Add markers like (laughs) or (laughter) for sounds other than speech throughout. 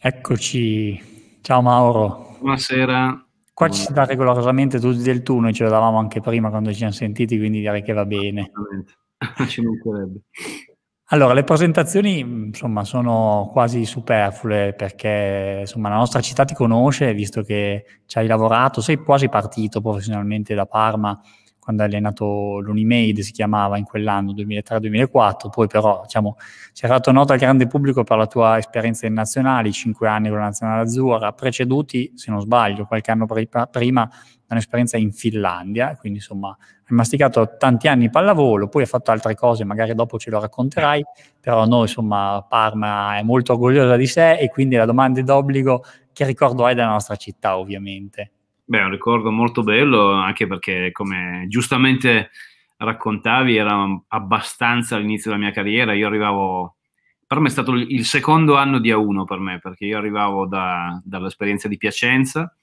Eccoci, ciao Mauro. Buonasera. Qua ci si dà regolarmente tutti del tu, noi ce lo davamo anche prima quando ci siamo sentiti, quindi direi che va bene. (laughs) Ci mancherebbe. Allora, le presentazioni insomma sono quasi superflue perché insomma la nostra città ti conosce, visto che ci hai lavorato, sei quasi partito professionalmente da Parma quando ha allenato l'Unimade, si chiamava in quell'anno, 2003-2004, poi però diciamo, è fatto noto al grande pubblico per la tua esperienza in nazionali, 5 anni con la nazionale azzurra, preceduti, se non sbaglio, qualche anno prima da un'esperienza in Finlandia, quindi insomma hai masticato tanti anni pallavolo, poi hai fatto altre cose, magari dopo ce lo racconterai, però noi insomma Parma è molto orgogliosa di sé e quindi la domanda è d'obbligo che ricordo hai della nostra città ovviamente? Beh, è un ricordo molto bello, anche perché, come giustamente raccontavi, era abbastanza all'inizio della mia carriera. Io arrivavo, per me è stato il secondo anno di A1 per me, perché io arrivavo da, dall'esperienza di Piacenza,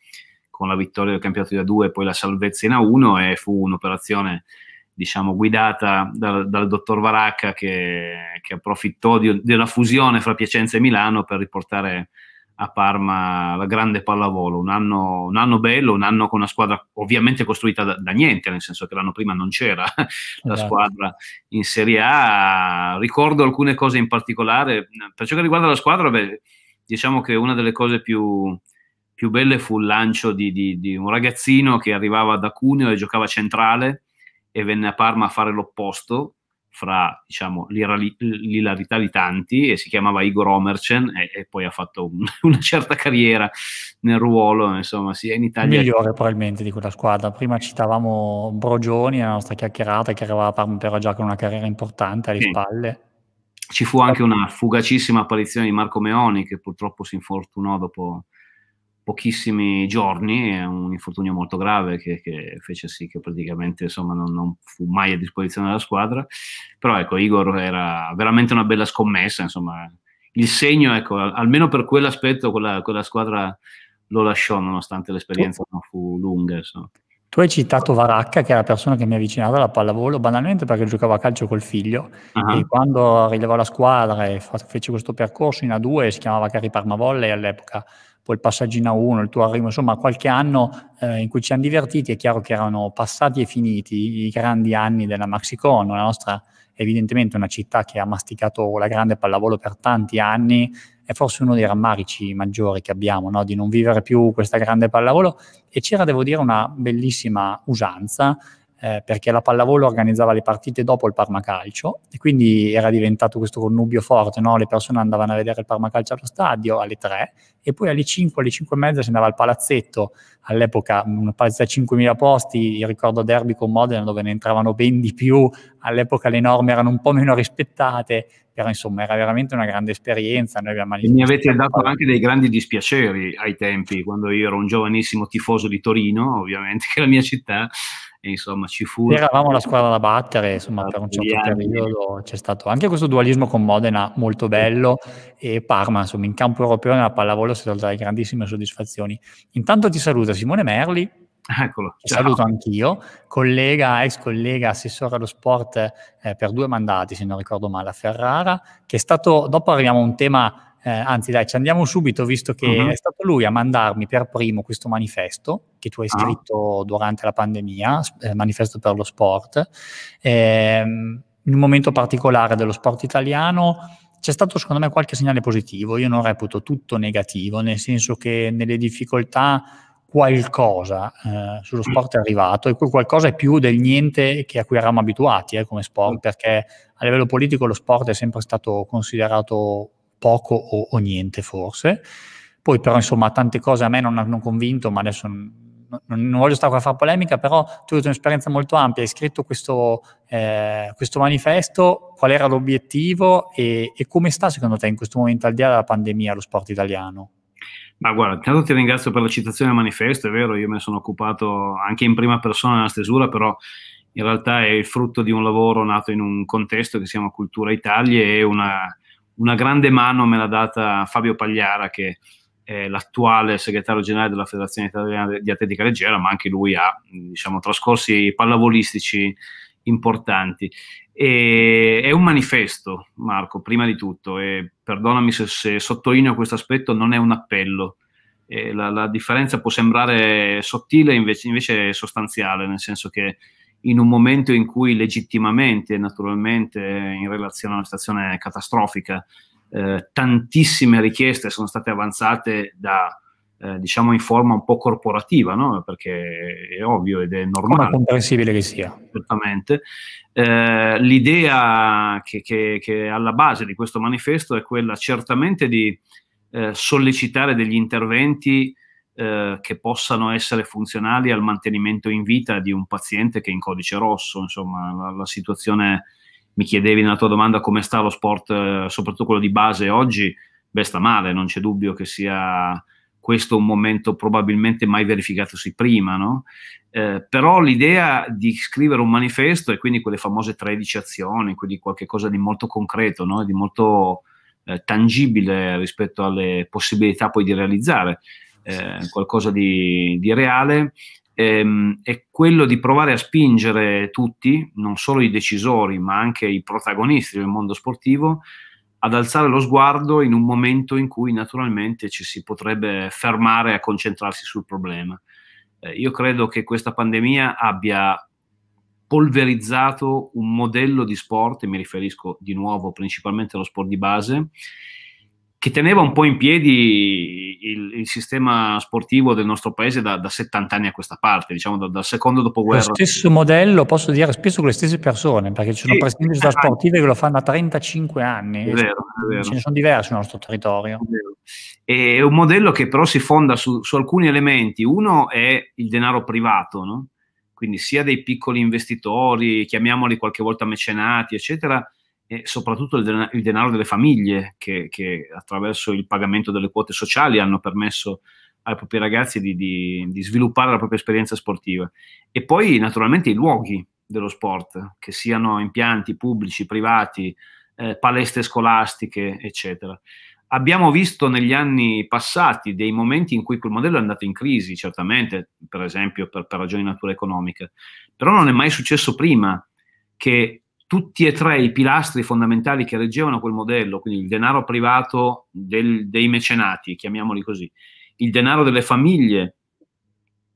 con la vittoria del campionato di A2 e poi la salvezza in A1, e fu un'operazione, diciamo, guidata dal, dal dottor Varacca che, che approfittò di, della fusione fra Piacenza e Milano per riportare a Parma la grande pallavolo, un anno, un anno, bello, un anno con una squadra ovviamente costruita da, da niente, nel senso che l'anno prima non c'era (laughs) la esatto. squadra in Serie A. Ricordo alcune cose in particolare, per ciò che riguarda la squadra, beh, diciamo che una delle cose più, più belle fu il lancio di, di, di, un ragazzino che arrivava da Cuneo e giocava centrale e venne a Parma a fare l'opposto fra diciamo, l'ilarità di tanti e si chiamava Igor Omerchen e, e poi ha fatto un, (laughs) una certa carriera nel ruolo, insomma, sia in Italia. Migliore probabilmente di quella squadra. Prima citavamo Brogioni nella nostra chiacchierata che arrivava a Parma però già con una carriera importante alle sì. spalle. Ci fu anche una fugacissima apparizione di Marco Meoni che purtroppo si infortunò dopo pochissimi giorni, è un infortunio molto grave che, che fece sì che praticamente insomma, non, non, fu mai a disposizione della squadra, però ecco Igor era veramente una bella scommessa, insomma il segno ecco, almeno per quell'aspetto quella, quella squadra lo lasciò nonostante l'esperienza non fu lunga. Insomma. Tu hai citato Varacca, che era la persona che mi avvicinava alla pallavolo, banalmente perché giocava a calcio col figlio. Uh-huh. E quando rilevò la squadra e fece questo percorso in A2, si chiamava Cari Parmavolle all'epoca, poi il passaggino 1, il tuo arrivo, insomma qualche anno eh, in cui ci hanno divertiti, è chiaro che erano passati e finiti i grandi anni della Maxicon, la nostra evidentemente una città che ha masticato la grande pallavolo per tanti anni, è forse uno dei rammarici maggiori che abbiamo, no? di non vivere più questa grande pallavolo e c'era, devo dire, una bellissima usanza eh, perché la pallavolo organizzava le partite dopo il Parmacalcio e quindi era diventato questo connubio forte, no? le persone andavano a vedere il Parmacalcio allo stadio alle 3 e poi alle 5, alle 5 e mezza si andava al palazzetto, all'epoca una mm, palazzetto a 5.000 posti, ricordo derby con Modena dove ne entravano ben di più, all'epoca le norme erano un po' meno rispettate, però insomma era veramente una grande esperienza. mi avete dato anche dei grandi dispiaceri ai tempi, quando io ero un giovanissimo tifoso di Torino, ovviamente (laughs) che è la mia città, e, insomma, ci fu... Eravamo la squadra da battere, insomma, ah, per un certo periodo c'è stato anche questo dualismo con Modena molto bello e Parma, insomma, in campo europeo nella pallavolo si sono date grandissime soddisfazioni. Intanto ti saluta Simone Merli, Eccolo. Ciao. Saluto anch'io, collega, ex collega, assessore allo sport eh, per due mandati, se non ricordo male, a Ferrara, che è stato, dopo arriviamo a un tema eh, anzi dai, ci andiamo subito, visto che uh-huh. è stato lui a mandarmi per primo questo manifesto che tu hai ah. scritto ah. durante la pandemia, eh, manifesto per lo sport, eh, in un momento particolare dello sport italiano. C'è stato secondo me qualche segnale positivo, io non reputo tutto negativo, nel senso che nelle difficoltà qualcosa eh, sullo mm. sport è arrivato e quel qualcosa è più del niente che a cui eravamo abituati eh, come sport, mm. perché a livello politico lo sport è sempre stato considerato poco o, o niente forse. Poi però insomma tante cose a me non hanno convinto, ma adesso non, non, voglio stare qua a fare polemica, però tu hai un'esperienza molto ampia, hai scritto questo, eh, questo manifesto, qual era l'obiettivo e, e, come sta secondo te in questo momento al di là della pandemia lo sport italiano? Ma guarda, intanto ti ringrazio per la citazione del manifesto, è vero, io me ne sono occupato anche in prima persona nella stesura, però in realtà è il frutto di un lavoro nato in un contesto che si chiama Cultura Italia e una una grande mano me l'ha data Fabio Pagliara che è l'attuale segretario generale della Federazione Italiana di Atletica Leggera, ma anche lui ha diciamo, trascorsi pallavolistici importanti. E è un manifesto, Marco, prima di tutto, e perdonami se, se sottolineo questo aspetto, non è un appello. La, la, differenza può sembrare sottile, invece, invece è sostanziale, nel senso che in un momento in cui legittimamente, naturalmente, in relazione a una situazione catastrofica, eh, tantissime richieste sono state avanzate da, eh, diciamo, in forma un po' corporativa, no? perché è ovvio ed è normale. Come comprensibile che sia. Certamente. Eh, l'idea che, che, che, è alla base di questo manifesto è quella certamente di eh, sollecitare degli interventi eh, che possano essere funzionali al mantenimento in vita di un paziente che è in codice rosso. Insomma, la, la situazione, mi chiedevi nella tua domanda come sta lo sport, eh, soprattutto quello di base oggi, beh sta male, non c'è dubbio che sia questo un momento probabilmente mai verificatosi prima, no? Eh, però l'idea di scrivere un manifesto e quindi quelle famose 13 azioni, quindi qualcosa di molto concreto, no? di molto eh, tangibile rispetto alle possibilità poi di realizzare. Eh, qualcosa di, di reale, ehm, è quello di provare a spingere tutti, non solo i decisori, ma anche i protagonisti del mondo sportivo, ad alzare lo sguardo in un momento in cui naturalmente ci si potrebbe fermare a concentrarsi sul problema. Eh, io credo che questa pandemia abbia polverizzato un modello di sport, e mi riferisco di nuovo principalmente allo sport di base, che teneva un po' in piedi il, il sistema sportivo del nostro paese da, da, 70 anni a questa parte, diciamo da, dal secondo dopoguerra. Lo stesso modello, posso dire, spesso con le stesse persone, perché ci sono sì, presidenti da eh, sportive che lo fanno da 35 anni, vero, ce ne sono diversi nel nostro territorio. È, è un modello che però si fonda su, su alcuni elementi, uno è il denaro privato, no? quindi sia dei piccoli investitori, chiamiamoli qualche volta mecenati, eccetera, e soprattutto il denaro delle famiglie che, che, attraverso il pagamento delle quote sociali hanno permesso ai propri ragazzi di, di, di, sviluppare la propria esperienza sportiva. E poi naturalmente i luoghi dello sport, che siano impianti pubblici, privati, eh, palestre scolastiche, eccetera. Abbiamo visto negli anni passati dei momenti in cui quel modello è andato in crisi, certamente, per esempio per, per ragioni di natura economica, però non è mai successo prima che tutti e tre i pilastri fondamentali che reggevano quel modello, quindi il denaro privato del, dei mecenati, chiamiamoli così, il denaro delle famiglie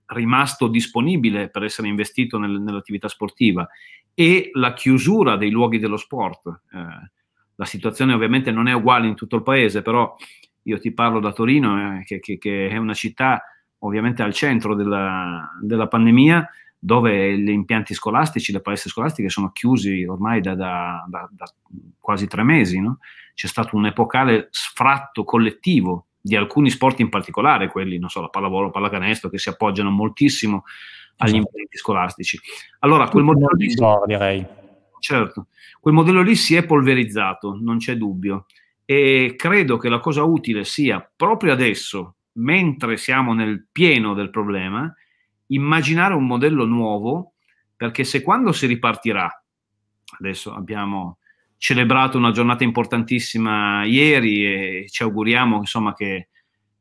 rimasto disponibile per essere investito nel, nell'attività sportiva e la chiusura dei luoghi dello sport. Eh, la situazione ovviamente non è uguale in tutto il paese, però io ti parlo da Torino, eh, che, che, che, è una città ovviamente al centro della, della pandemia, dove gli impianti scolastici, le palestre scolastiche sono chiusi ormai da, da, da, da quasi tre mesi. No? C'è stato un epocale sfratto collettivo di alcuni sport in particolare, quelli, non so, la pallavolo, pallacanestro, che si appoggiano moltissimo agli esatto. impianti scolastici. Allora, quel modello, lì, no, direi. Certo, quel modello lì si è polverizzato, non c'è dubbio. E credo che la cosa utile sia proprio adesso, mentre siamo nel pieno del problema, immaginare un modello nuovo, perché se quando si ripartirà, adesso abbiamo celebrato una giornata importantissima ieri e ci auguriamo insomma che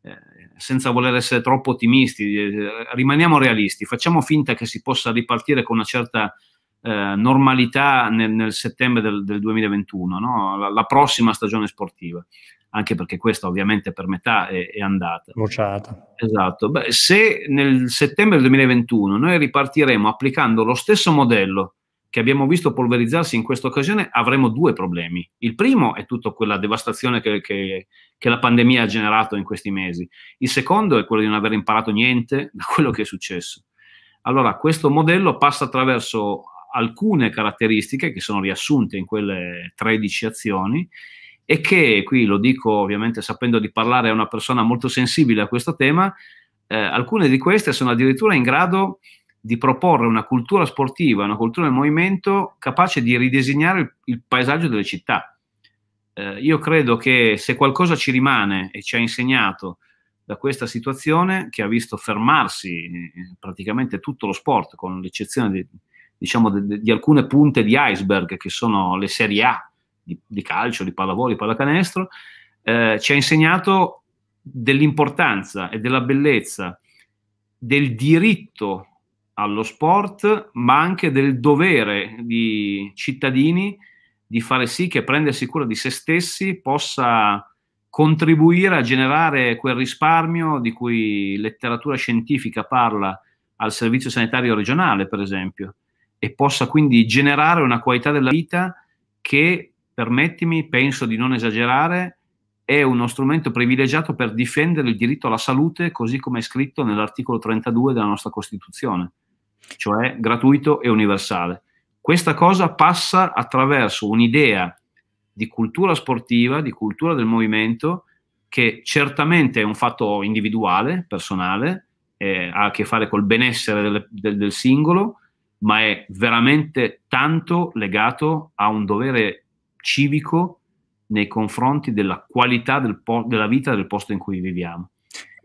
eh, senza voler essere troppo ottimisti, eh, rimaniamo realisti, facciamo finta che si possa ripartire con una certa eh, normalità nel, nel, settembre del, del 2021, no? la, la prossima stagione sportiva anche perché questa ovviamente per metà è, è andata. Bruciata. Esatto. Beh, se nel settembre 2021 noi ripartiremo applicando lo stesso modello che abbiamo visto polverizzarsi in questa occasione, avremo due problemi. Il primo è tutta quella devastazione che, che, che, la pandemia ha generato in questi mesi. Il secondo è quello di non aver imparato niente (laughs) da quello che è successo. Allora, questo modello passa attraverso alcune caratteristiche che sono riassunte in quelle 13 azioni e che, qui lo dico ovviamente sapendo di parlare a una persona molto sensibile a questo tema, eh, alcune di queste sono addirittura in grado di proporre una cultura sportiva, una cultura del movimento capace di ridisegnare il, il paesaggio delle città. Eh, io credo che se qualcosa ci rimane e ci ha insegnato da questa situazione che ha visto fermarsi eh, praticamente tutto lo sport, con l'eccezione di, diciamo, di, di alcune punte di iceberg che sono le Serie A di, di calcio, di pallavolo, di pallacanestro, eh, ci ha insegnato dell'importanza e della bellezza del diritto allo sport, ma anche del dovere di cittadini di fare sì che prendersi cura di se stessi possa contribuire a generare quel risparmio di cui letteratura scientifica parla al servizio sanitario regionale, per esempio, e possa quindi generare una qualità della vita che permettimi, penso di non esagerare, è uno strumento privilegiato per difendere il diritto alla salute, così come è scritto nell'articolo 32 della nostra Costituzione, cioè gratuito e universale. Questa cosa passa attraverso un'idea di cultura sportiva, di cultura del movimento, che certamente è un fatto individuale, personale, eh, ha a che fare col benessere del, del, del singolo, ma è veramente tanto legato a un dovere civico nei confronti della qualità del po- della vita del posto in cui viviamo.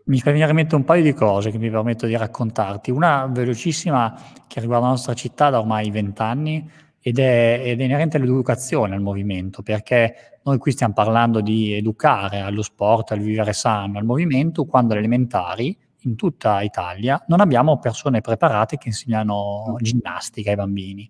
Mi fa venire in mente un paio di cose che mi permetto di raccontarti. Una velocissima che riguarda la nostra città da ormai vent'anni ed è, ed è inerente all'educazione, al movimento, perché noi qui stiamo parlando di educare allo sport, al vivere sano, al movimento, quando alle elementari in tutta Italia non abbiamo persone preparate che insegnano ginnastica ai bambini.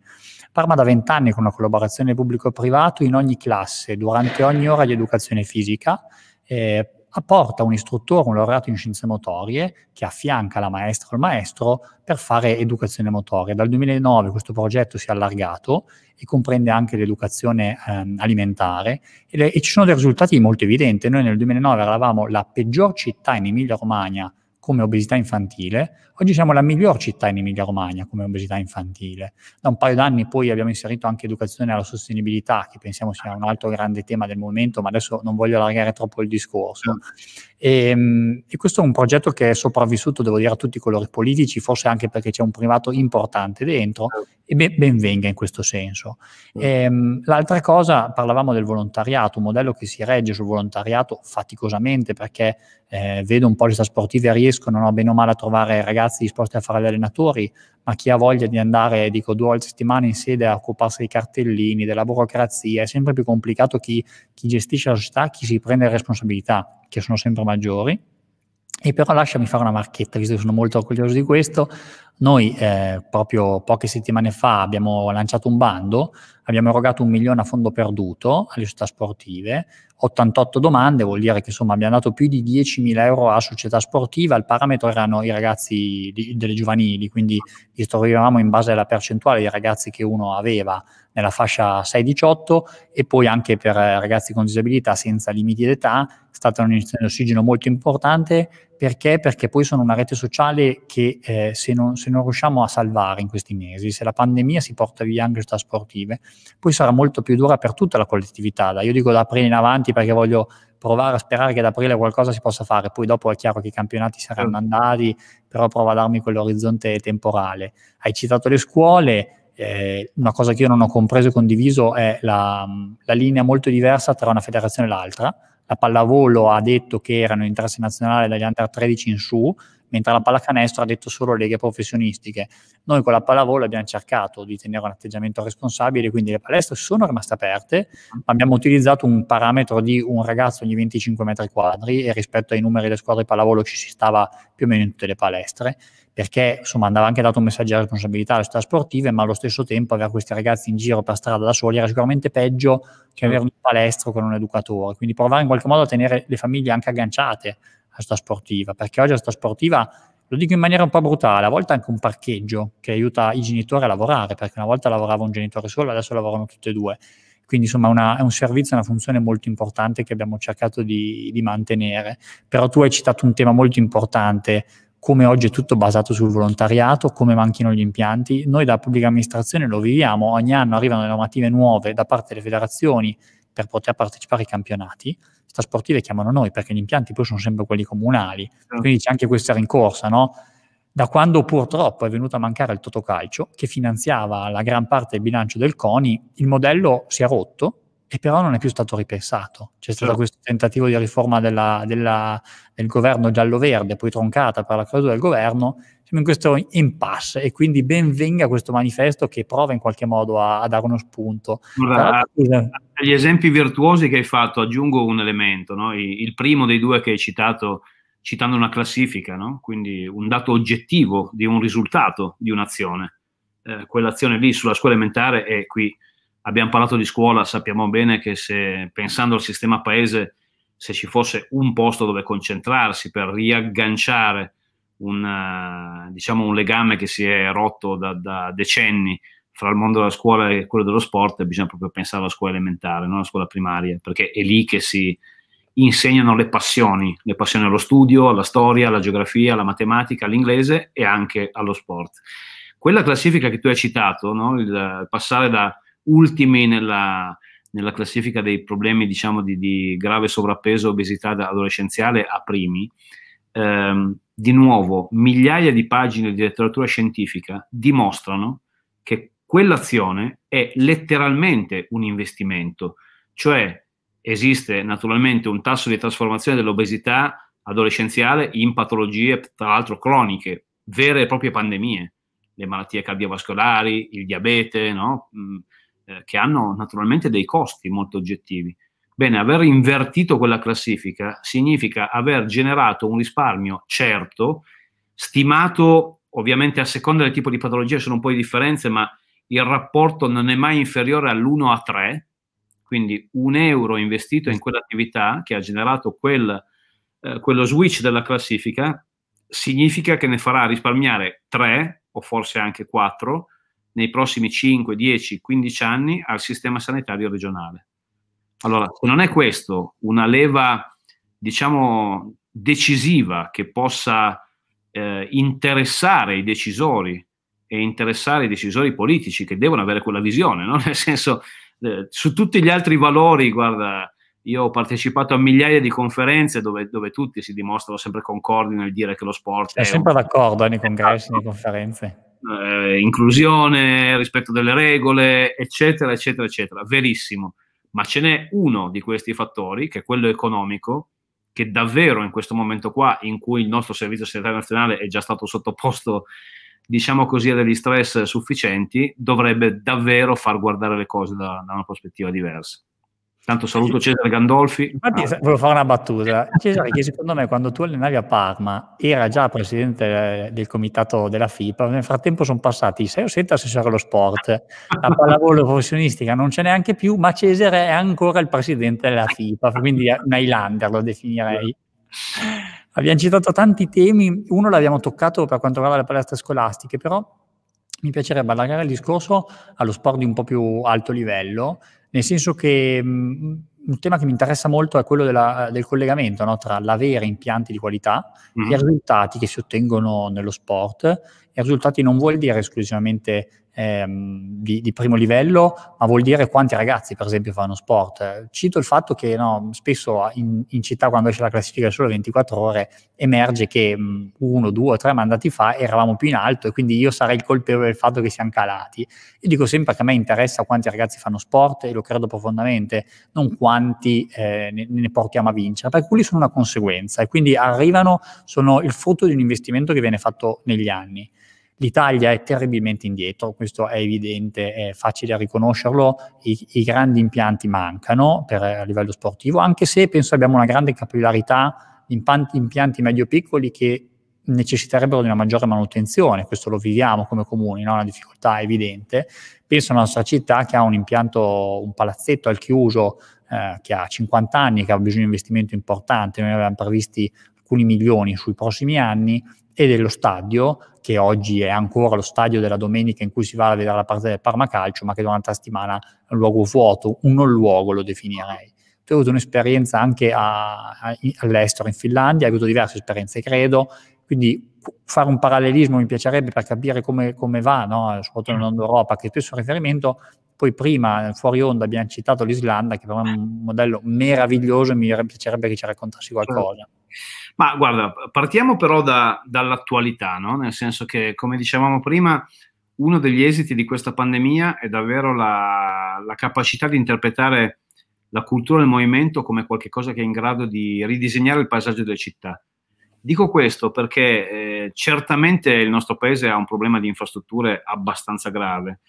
Parma da vent'anni con una collaborazione pubblico-privato in ogni classe, durante ogni ora di educazione fisica, eh, apporta un istruttore, un laureato in scienze motorie, che affianca la maestra o il maestro per fare educazione motoria. Dal 2009 questo progetto si è allargato e comprende anche l'educazione ehm, alimentare e, e, ci sono dei risultati molto evidenti. Noi nel 2009 eravamo la peggior città in Emilia Romagna come obesità infantile. Oggi siamo la miglior città in Emilia Romagna come obesità infantile. Da un paio d'anni poi abbiamo inserito anche educazione alla sostenibilità, che pensiamo sia un altro grande tema del momento, ma adesso non voglio allargare troppo il discorso. E, ehm, e questo è un progetto che è sopravvissuto, devo dire, a tutti i colori politici, forse anche perché c'è un privato importante dentro, certo. e ben, ben venga in questo senso. Mm. Ehm, l'altra cosa, parlavamo del volontariato, un modello che si regge sul volontariato faticosamente perché eh, vedo un po' le sportive riescono no, bene o male a trovare ragazzi disposti a fare gli allenatori, ma chi ha voglia di andare, dico, due volte a settimana in sede a occuparsi dei cartellini, della burocrazia, è sempre più complicato chi, chi gestisce la società, chi si prende le responsabilità, che sono sempre maggiori, e però lasciami fare una marchetta, visto che sono molto orgoglioso di questo, noi eh, proprio poche settimane fa abbiamo lanciato un bando, abbiamo erogato un milione a fondo perduto alle società sportive, 88 domande, vuol dire che insomma abbiamo dato più di 10.000 euro a società sportiva, il parametro erano i ragazzi di, delle giovanili, quindi distribuivamo in base alla percentuale di ragazzi che uno aveva nella fascia 6-18 e poi anche per eh, ragazzi con disabilità senza limiti d'età, è stata un'iniezione di ossigeno molto importante perché? Perché poi sono una rete sociale che eh, se non se non riusciamo a salvare in questi mesi, se la pandemia si porta via anche questa sportive, poi sarà molto più dura per tutta la collettività. Da, io dico da aprile in avanti perché voglio provare a sperare che ad aprile qualcosa si possa fare, poi dopo è chiaro che i campionati saranno certo. andati, però prova a darmi quell'orizzonte temporale. Hai citato le scuole, eh, una cosa che io non ho compreso e condiviso è la, la linea molto diversa tra una federazione e l'altra la pallavolo ha detto che erano interesse nazionale dagli under 13 in su, mentre la pallacanestro ha detto solo leghe professionistiche. Noi con la pallavolo abbiamo cercato di tenere un atteggiamento responsabile, quindi le palestre sono rimaste aperte, ma abbiamo utilizzato un parametro di un ragazzo ogni 25 metri quadri e rispetto ai numeri delle squadre pallavolo ci si stava più o meno in tutte le palestre perché insomma andava anche dato un messaggio di responsabilità alle società sportive, ma allo stesso tempo avere questi ragazzi in giro per strada da soli era sicuramente peggio che avere un palestro con un educatore. Quindi provare in qualche modo a tenere le famiglie anche agganciate alla società sportiva, perché oggi la società sportiva, lo dico in maniera un po' brutale, a volte anche un parcheggio che aiuta i genitori a lavorare, perché una volta lavorava un genitore solo, adesso lavorano tutti e due. Quindi insomma una, è un servizio, una funzione molto importante che abbiamo cercato di, di mantenere. Però tu hai citato un tema molto importante, come oggi è tutto basato sul volontariato, come manchino gli impianti. Noi da pubblica amministrazione lo viviamo, ogni anno arrivano le normative nuove da parte delle federazioni per poter partecipare ai campionati, sta sportive chiamano noi perché gli impianti poi sono sempre quelli comunali, certo. quindi c'è anche questa rincorsa, no? Da quando purtroppo è venuto a mancare il Totocalcio, che finanziava la gran parte del bilancio del CONI, il modello si è rotto e però non è più stato ripensato. C'è certo. stato questo tentativo di riforma della, della, del governo giallo-verde, poi troncata per la caduta del governo, siamo in questo impasse e quindi ben venga questo manifesto che prova in qualche modo a, a dare uno spunto. Guarda, Però... agli esempi virtuosi che hai fatto aggiungo un elemento, no? il primo dei due che hai citato citando una classifica, no? quindi un dato oggettivo di un risultato di un'azione. Eh, quell'azione lì sulla scuola elementare è qui abbiamo parlato di scuola, sappiamo bene che se pensando al sistema paese, se ci fosse un posto dove concentrarsi per riagganciare un, eh, diciamo, un legame che si è rotto da, da, decenni fra il mondo della scuola e quello dello sport, bisogna proprio pensare alla scuola elementare, non alla scuola primaria, perché è lì che si insegnano le passioni, le passioni allo studio, alla storia, alla geografia, alla matematica, all'inglese e anche allo sport. Quella classifica che tu hai citato, no? il passare da ultimi nella, nella classifica dei problemi diciamo, di, di, grave sovrappeso obesità adolescenziale a primi. Eh, di nuovo, migliaia di pagine di letteratura scientifica dimostrano che quell'azione è letteralmente un investimento, cioè esiste naturalmente un tasso di trasformazione dell'obesità adolescenziale in patologie, tra l'altro croniche, vere e proprie pandemie, le malattie cardiovascolari, il diabete, no? Mm, eh, che hanno naturalmente dei costi molto oggettivi. Bene, aver invertito quella classifica significa aver generato un risparmio certo, stimato ovviamente a seconda del tipo di patologia, sono un po' di differenze, ma il rapporto non è mai inferiore all'1 a 3, quindi un euro investito in quell'attività che ha generato quel, eh, quello switch della classifica significa che ne farà risparmiare 3 o forse anche 4 nei prossimi 5, 10, 15 anni al sistema sanitario regionale. Allora, se non è questo una leva, diciamo, decisiva che possa eh, interessare i decisori e interessare i decisori politici che devono avere quella visione, no? (laughs) nel senso, eh, su tutti gli altri valori, guarda, io ho partecipato a migliaia di conferenze dove, dove, tutti si dimostrano sempre concordi nel dire che lo sport è. È sempre un... d'accordo eh, nei esatto. congressi, nelle conferenze eh, inclusione, rispetto delle regole, eccetera, eccetera, eccetera. Verissimo. Ma ce n'è uno di questi fattori, che è quello economico, che davvero in questo momento qua, in cui il nostro servizio sanitario nazionale è già stato sottoposto, diciamo così, a degli stress sufficienti, dovrebbe davvero far guardare le cose da, da una prospettiva diversa. Tanto saluto Cesare Gandolfi. Infatti, ah. volevo fare una battuta. Cesare, che secondo me quando tu allenavi a Parma era già presidente eh, del comitato della FIPA, nel frattempo sono passati 6 o 7 assessori allo sport, la pallavolo professionistica non c'è neanche più, ma Cesare è ancora il presidente della FIPA, quindi un Highlander lo definirei. Abbiamo citato tanti temi, uno l'abbiamo toccato per quanto riguarda le palestre scolastiche, però mi piacerebbe allargare il discorso allo sport di un po' più alto livello nel senso che mh, mm, un tema che mi interessa molto è quello della, del collegamento no? tra l'avere impianti di qualità, mm. i risultati che si ottengono nello sport. E risultati non vuol dire esclusivamente ehm, di, di, primo livello, ma vuol dire quanti ragazzi, per esempio, fanno sport. Cito il fatto che no, spesso in, in, città, quando esce la classifica solo 24 ore, emerge che mh, mm, uno, due o tre mandati fa eravamo più in alto e quindi io sarei il colpevole del fatto che siamo calati. Io dico sempre che a me interessa quanti ragazzi fanno sport e lo credo profondamente, non quanti eh, ne, ne portiamo a vincere, perché quelli sono una conseguenza e quindi arrivano, sono il frutto di un investimento che viene fatto negli anni. L'Italia è terribilmente indietro, questo è evidente, è facile riconoscerlo, i, i grandi impianti mancano per, a livello sportivo, anche se penso abbiamo una grande capillarità di impianti, medio-piccoli che necessiterebbero di una maggiore manutenzione, questo lo viviamo come comuni, no? una difficoltà evidente. Penso alla nostra città che ha un impianto, un palazzetto al chiuso eh, che ha 50 anni, che ha bisogno di un investimento importante, noi avevamo previsti alcuni milioni sui prossimi anni e dello stadio, che oggi è ancora lo stadio della domenica in cui si va a vedere la parte del Parma Calcio, ma che durante la settimana è un luogo vuoto, un non luogo lo definirei. Tu hai avuto un'esperienza anche a, a, all'estero, in Finlandia, hai avuto diverse esperienze, credo, quindi fare un parallelismo mi piacerebbe per capire come, come va, no? soprattutto in Europa, che spesso il riferimento, poi prima fuori onda abbiamo citato l'Islanda, che per me è un modello meraviglioso e mi piacerebbe che ci raccontassi qualcosa. Certo. Ma guarda, partiamo però da, dall'attualità, no? nel senso che, come dicevamo prima, uno degli esiti di questa pandemia è davvero la, la capacità di interpretare la cultura del movimento come qualcosa che è in grado di ridisegnare il paesaggio delle città. Dico questo perché eh, certamente il nostro paese ha un problema di infrastrutture abbastanza grave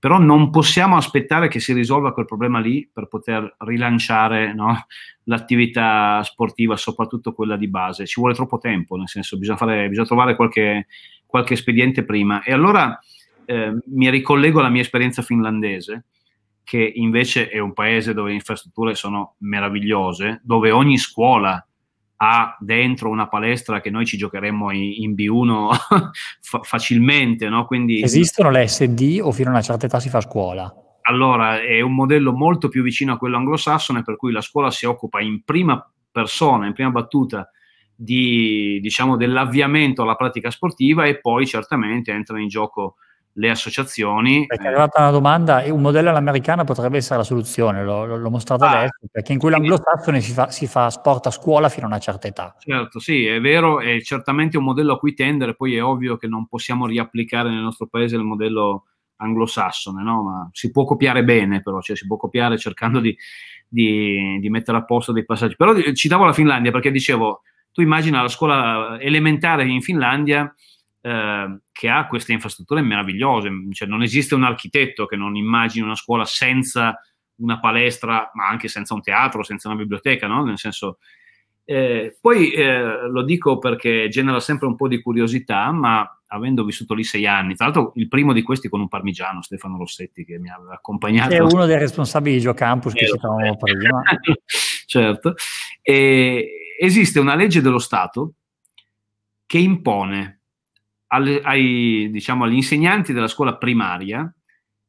però non possiamo aspettare che si risolva quel problema lì per poter rilanciare no, l'attività sportiva, soprattutto quella di base. Ci vuole troppo tempo, nel senso bisogna, fare, bisogna trovare qualche, qualche, espediente prima. E allora eh, mi ricollego alla mia esperienza finlandese, che invece è un paese dove le infrastrutture sono meravigliose, dove ogni scuola ha dentro una palestra che noi ci giocheremmo in, B1 (laughs) facilmente. No? Quindi, Esistono le SD o fino a una certa età si fa scuola? Allora, è un modello molto più vicino a quello anglosassone, per cui la scuola si occupa in prima persona, in prima battuta, di, diciamo, dell'avviamento alla pratica sportiva e poi certamente entra in gioco le associazioni. Perché è eh. arrivata una domanda, un modello all'americana potrebbe essere la soluzione, l'ho mostrato ah, adesso, perché in quello anglosassone si fa, si fa, sport a scuola fino a una certa età. Certo, sì, è vero, è certamente un modello a cui tendere, poi è ovvio che non possiamo riapplicare nel nostro paese il modello anglosassone, no? ma si può copiare bene però, cioè si può copiare cercando di, di, di mettere a posto dei passaggi. Però eh, citavo la Finlandia perché dicevo, tu immagina la scuola elementare in Finlandia, Ehm, che ha queste infrastrutture meravigliose, cioè, non esiste un architetto che non immagini una scuola senza una palestra, ma anche senza un teatro, senza una biblioteca, no? Nel senso, eh, poi eh, lo dico perché genera sempre un po' di curiosità, ma avendo vissuto lì sei anni, tra l'altro il primo di questi con un parmigiano, Stefano Rossetti, che mi ha accompagnato. È uno dei responsabili di Giocampus eh, che citavamo prima. (laughs) certo. E esiste una legge dello Stato che impone alle, ai, diciamo, agli insegnanti della scuola primaria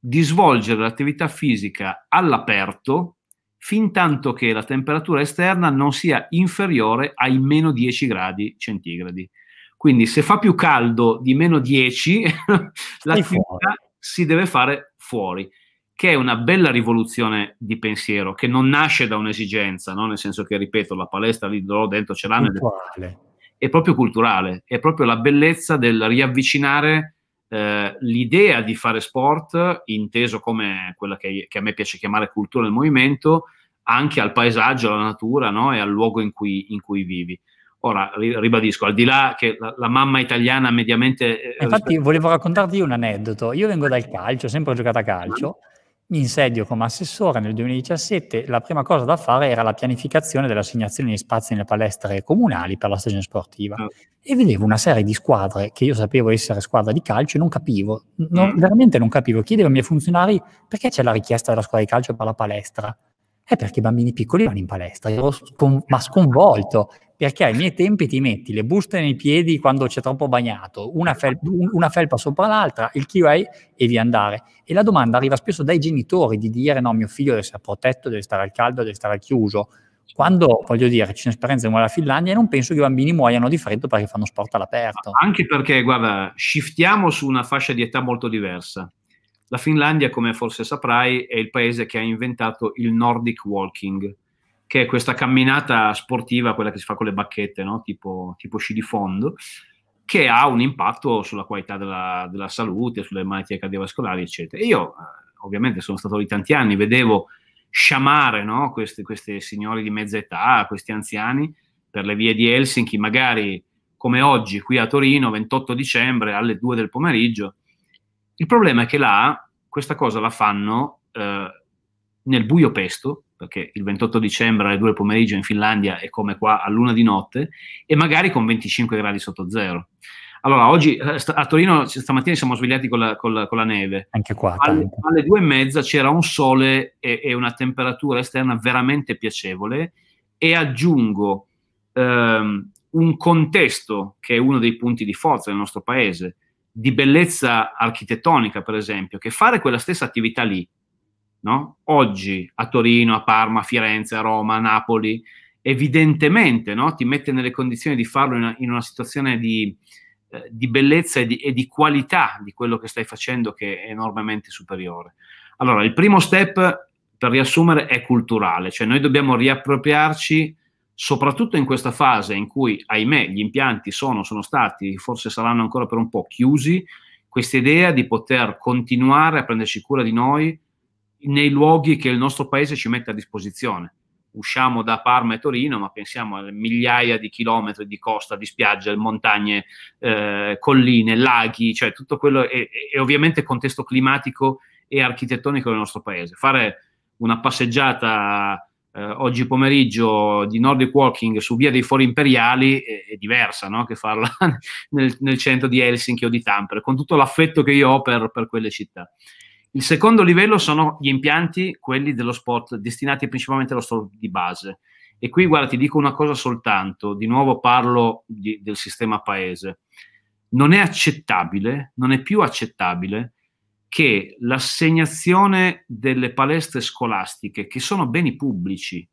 di svolgere l'attività fisica all'aperto fin tanto che la temperatura esterna non sia inferiore ai meno 10 gradi centigradi. Quindi se fa più caldo di meno 10, (laughs) l'attività si deve fare fuori, che è una bella rivoluzione di pensiero, che non nasce da un'esigenza, no? nel senso che, ripeto, la palestra lì loro dentro ce l'hanno. Puntuale è proprio culturale, è proprio la bellezza del riavvicinare eh, l'idea di fare sport, inteso come quella che, che, a me piace chiamare cultura del movimento, anche al paesaggio, alla natura no? e al luogo in cui, in cui vivi. Ora, ribadisco, al di là che la, la mamma italiana mediamente... Eh, Infatti rispetto... volevo raccontarti un aneddoto. Io vengo dal calcio, ho sempre giocato a calcio. Mm mi insedio come assessore nel 2017, la prima cosa da fare era la pianificazione dell'assegnazione di spazi nelle palestre comunali per la stagione sportiva mm. e vedevo una serie di squadre che io sapevo essere squadra di calcio e non capivo, non, mm. veramente non capivo, chiedevo ai miei funzionari perché c'è la richiesta della squadra di calcio per la palestra è perché i bambini piccoli vanno in palestra, io scon- ma sconvolto, perché ai miei tempi ti metti le buste nei piedi quando c'è troppo bagnato, una, fel- una felpa sopra l'altra, il QA e via andare. E la domanda arriva spesso dai genitori di dire no, mio figlio deve essere protetto, deve stare al caldo, deve stare al chiuso. Quando, voglio dire, c'è un'esperienza esperienze come la Finlandia e non penso che i bambini muoiano di freddo perché fanno sport all'aperto. Anche perché, guarda, shiftiamo su una fascia di età molto diversa. La Finlandia, come forse saprai, è il paese che ha inventato il Nordic Walking, che è questa camminata sportiva, quella che si fa con le bacchette, no? tipo, tipo sci di fondo, che ha un impatto sulla qualità della, della salute, sulle malattie cardiovascolari, eccetera. io, eh, ovviamente, sono stato lì tanti anni, vedevo sciamare no? questi, questi signori di mezza età, questi anziani, per le vie di Helsinki, magari come oggi qui a Torino, 28 dicembre alle 2 del pomeriggio, il problema è che là questa cosa la fanno eh, nel buio pesto, perché il 28 dicembre alle 2 del pomeriggio in Finlandia è come qua a luna di notte, e magari con 25 gradi sotto zero. Allora, oggi eh, a Torino stamattina siamo svegliati con la, con la, con la neve. Anche qua. Alle, alle, due e mezza c'era un sole e, e, una temperatura esterna veramente piacevole e aggiungo ehm, un contesto che è uno dei punti di forza del nostro paese, di bellezza architettonica, per esempio, che fare quella stessa attività lì, no? oggi a Torino, a Parma, a Firenze, a Roma, a Napoli, evidentemente no? ti mette nelle condizioni di farlo in una, in una situazione di, eh, di bellezza e di, e di, qualità di quello che stai facendo che è enormemente superiore. Allora, il primo step, per riassumere, è culturale, cioè noi dobbiamo riappropriarci soprattutto in questa fase in cui, ahimè, gli impianti sono, sono stati, forse saranno ancora per un po' chiusi, questa idea di poter continuare a prenderci cura di noi nei luoghi che il nostro paese ci mette a disposizione. Usciamo da Parma e Torino, ma pensiamo alle migliaia di chilometri di costa, di spiagge, montagne, eh, colline, laghi, cioè tutto quello e, e ovviamente contesto climatico e architettonico del nostro paese. Fare una passeggiata eh, oggi pomeriggio di Nordic Walking su via dei Fori Imperiali è, è diversa no? che farla (laughs) nel, nel, centro di Helsinki o di Tampere, con tutto l'affetto che io ho per, per, quelle città. Il secondo livello sono gli impianti, quelli dello sport, destinati principalmente allo sport di base. E qui, guarda, ti dico una cosa soltanto, di nuovo parlo di, del sistema paese. Non è accettabile, non è più accettabile che l'assegnazione delle palestre scolastiche, che sono beni pubblici,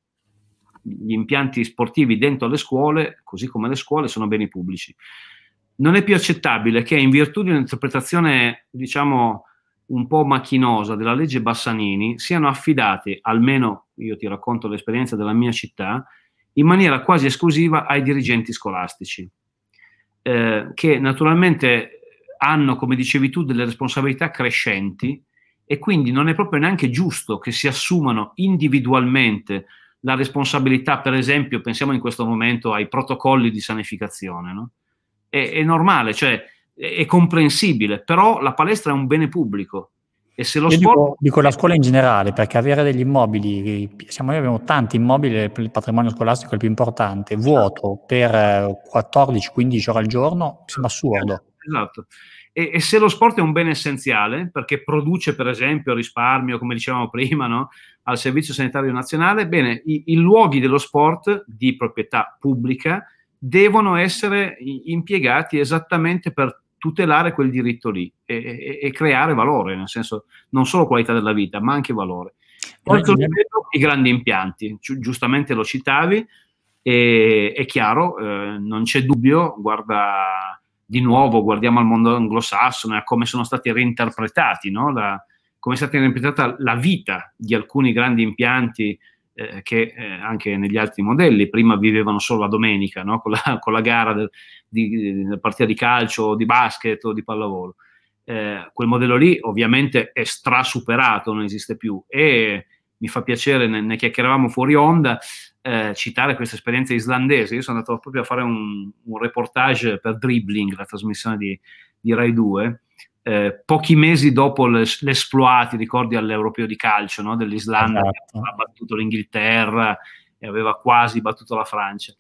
gli impianti sportivi dentro le scuole, così come le scuole, sono beni pubblici. Non è più accettabile che in virtù di un'interpretazione, diciamo, un po' macchinosa della legge Bassanini, siano affidati, almeno io ti racconto l'esperienza della mia città, in maniera quasi esclusiva ai dirigenti scolastici, eh, che naturalmente hanno, come dicevi tu, delle responsabilità crescenti e quindi non è proprio neanche giusto che si assumano individualmente la responsabilità, per esempio, pensiamo in questo momento ai protocolli di sanificazione, no? è, è, normale, cioè è, è, comprensibile, però la palestra è un bene pubblico. E se lo Io sport... dico, dico la scuola in generale, perché avere degli immobili, siamo noi abbiamo tanti immobili, il patrimonio scolastico è il più importante, vuoto per 14-15 eh, ore al giorno, sembra assurdo. Esatto. E, e, se lo sport è un bene essenziale, perché produce per esempio risparmio, come dicevamo prima, no? al Servizio Sanitario Nazionale, bene, i, i luoghi dello sport di proprietà pubblica devono essere impiegati esattamente per tutelare quel diritto lì e, e, e, creare valore, nel senso non solo qualità della vita, ma anche valore. Eh, Oltre eh. ripeto, i grandi impianti, giustamente lo citavi, e, è chiaro, eh, non c'è dubbio, guarda di nuovo guardiamo al mondo anglosassone, a come sono stati reinterpretati, no? la, come è stata reinterpretata la vita di alcuni grandi impianti eh, che eh, anche negli altri modelli prima vivevano solo la domenica, no? con, la, (laughs) con, la, gara del, di, della partita di calcio, di basket o di pallavolo. Eh, quel modello lì ovviamente è strasuperato, non esiste più e mi fa piacere, ne, ne chiacchieravamo fuori onda, eh, citare questa esperienza islandese. Io sono andato proprio a fare un, un reportage per Dribbling, la trasmissione di, di Rai 2, eh, pochi mesi dopo l'esploati, ricordi all'europeo di calcio no? dell'Islanda, esatto. che aveva battuto l'Inghilterra e aveva quasi battuto la Francia.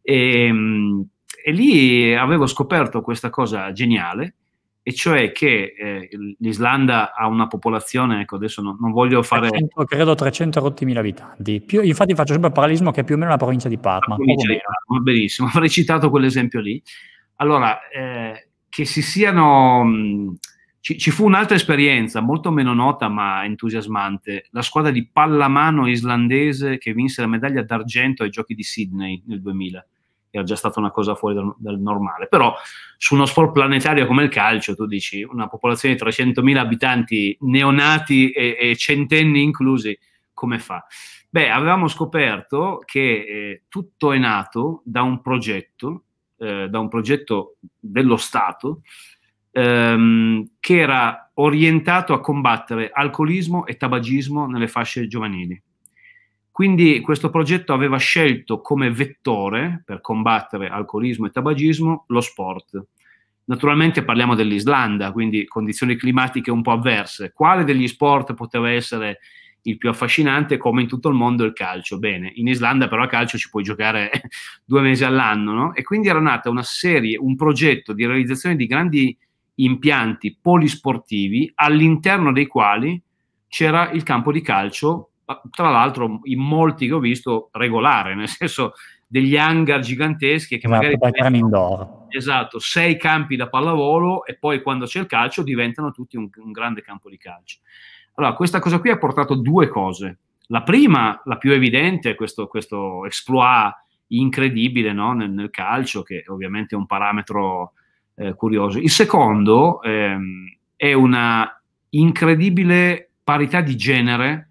E, ehm, e lì avevo scoperto questa cosa geniale, e cioè che eh, l'Islanda ha una popolazione, ecco adesso non, non voglio fare... 300, credo 300 rotti mila abitanti, più, infatti faccio sempre il paralismo che è più o meno la provincia di Parma. provincia di Parma, benissimo, (laughs) avrei citato quell'esempio lì. Allora, eh, che si siano... Mh, mm, ci, ci, fu un'altra esperienza molto meno nota ma entusiasmante, la squadra di pallamano islandese che vinse la medaglia d'argento ai giochi di Sydney nel 2000 era già stata una cosa fuori dal, dal normale. Però su uno sport planetario come il calcio, tu dici una popolazione di 300.000 abitanti neonati e, e centenni inclusi, come fa? Beh, avevamo scoperto che eh, tutto è nato da un progetto, eh, da un progetto dello Stato, ehm, che era orientato a combattere alcolismo e tabagismo nelle fasce giovanili. Quindi questo progetto aveva scelto come vettore per combattere alcolismo e tabagismo lo sport. Naturalmente parliamo dell'Islanda, quindi condizioni climatiche un po' avverse. Quale degli sport poteva essere il più affascinante, come in tutto il mondo, il calcio? Bene, in Islanda però a calcio ci puoi giocare (laughs) due mesi all'anno, no? E quindi era nata una serie, un progetto di realizzazione di grandi impianti polisportivi all'interno dei quali c'era il campo di calcio tra l'altro in molti che ho visto regolare, nel senso degli hangar giganteschi che esatto, magari indoor. Esatto, sei campi da pallavolo e poi quando c'è il calcio diventano tutti un, un grande campo di calcio. Allora, questa cosa qui ha portato due cose. La prima, la più evidente, è questo, questo exploit incredibile no? nel, nel, calcio, che ovviamente è un parametro eh, curioso. Il secondo ehm, è una incredibile parità di genere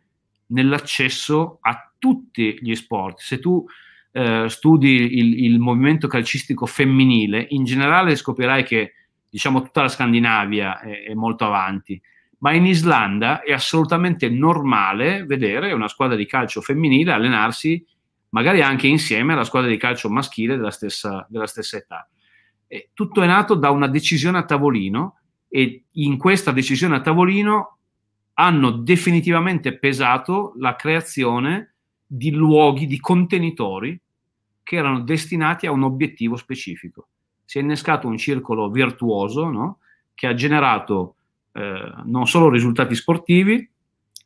nell'accesso a tutti gli sport. Se tu eh, studi il, il, movimento calcistico femminile, in generale scoprirai che diciamo, tutta la Scandinavia è, è molto avanti, ma in Islanda è assolutamente normale vedere una squadra di calcio femminile allenarsi magari anche insieme alla squadra di calcio maschile della stessa, della stessa età. E tutto è nato da una decisione a tavolino e in questa decisione a tavolino hanno definitivamente pesato la creazione di luoghi, di contenitori che erano destinati a un obiettivo specifico. Si è innescato un circolo virtuoso no? che ha generato eh, non solo risultati sportivi,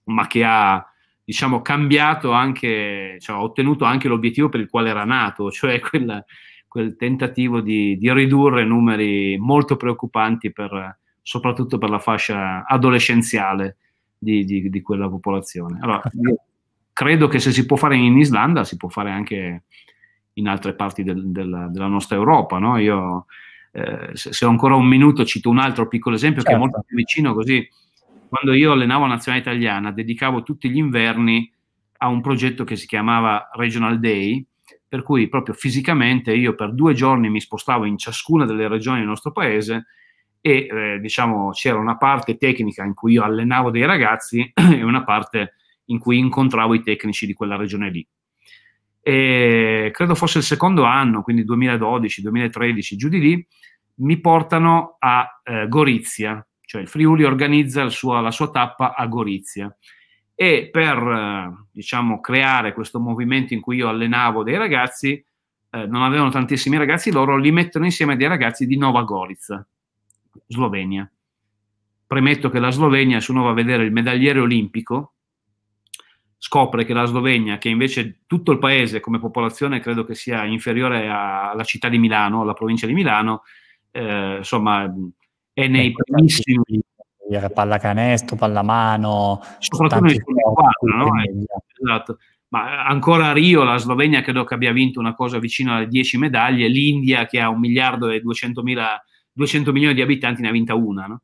ma che ha diciamo, cambiato anche, cioè, ottenuto anche l'obiettivo per il quale era nato, cioè quel, quel tentativo di, di ridurre numeri molto preoccupanti per, soprattutto per la fascia adolescenziale di, di, di quella popolazione. Allora, credo che se si può fare in Islanda, si può fare anche in altre parti del, del, della nostra Europa. No? Io, eh, se, se, ho ancora un minuto, cito un altro piccolo esempio certo. che è molto certo. più vicino, così quando io allenavo la nazionale italiana, dedicavo tutti gli inverni a un progetto che si chiamava Regional Day, per cui proprio fisicamente io per due giorni mi spostavo in ciascuna delle regioni del nostro paese e eh, diciamo c'era una parte tecnica in cui io allenavo dei ragazzi (clears throat) e una parte in cui incontravo i tecnici di quella regione lì. E credo fosse il secondo anno, quindi 2012-2013, giù di lì, mi portano a eh, Gorizia, cioè il Friuli organizza il suo, la sua tappa a Gorizia e per eh, diciamo, creare questo movimento in cui io allenavo dei ragazzi, eh, non avevano tantissimi ragazzi loro, li mettono insieme a dei ragazzi di Nova Gorizia Slovenia. Premetto che la Slovenia, se uno va a vedere il medagliere olimpico, scopre che la Slovenia, che invece tutto il paese come popolazione credo che sia inferiore alla città di Milano, alla provincia di Milano, eh, insomma è nei ecco, primissimi... Pallacanestro, pallamano... Soprattutto nel quadro, no? Eh, esatto. Ma ancora a Rio la Slovenia credo che abbia vinto una cosa vicino alle 10 medaglie, l'India che ha un miliardo e 200 mila 200 milioni di abitanti ne ha vinta una. No?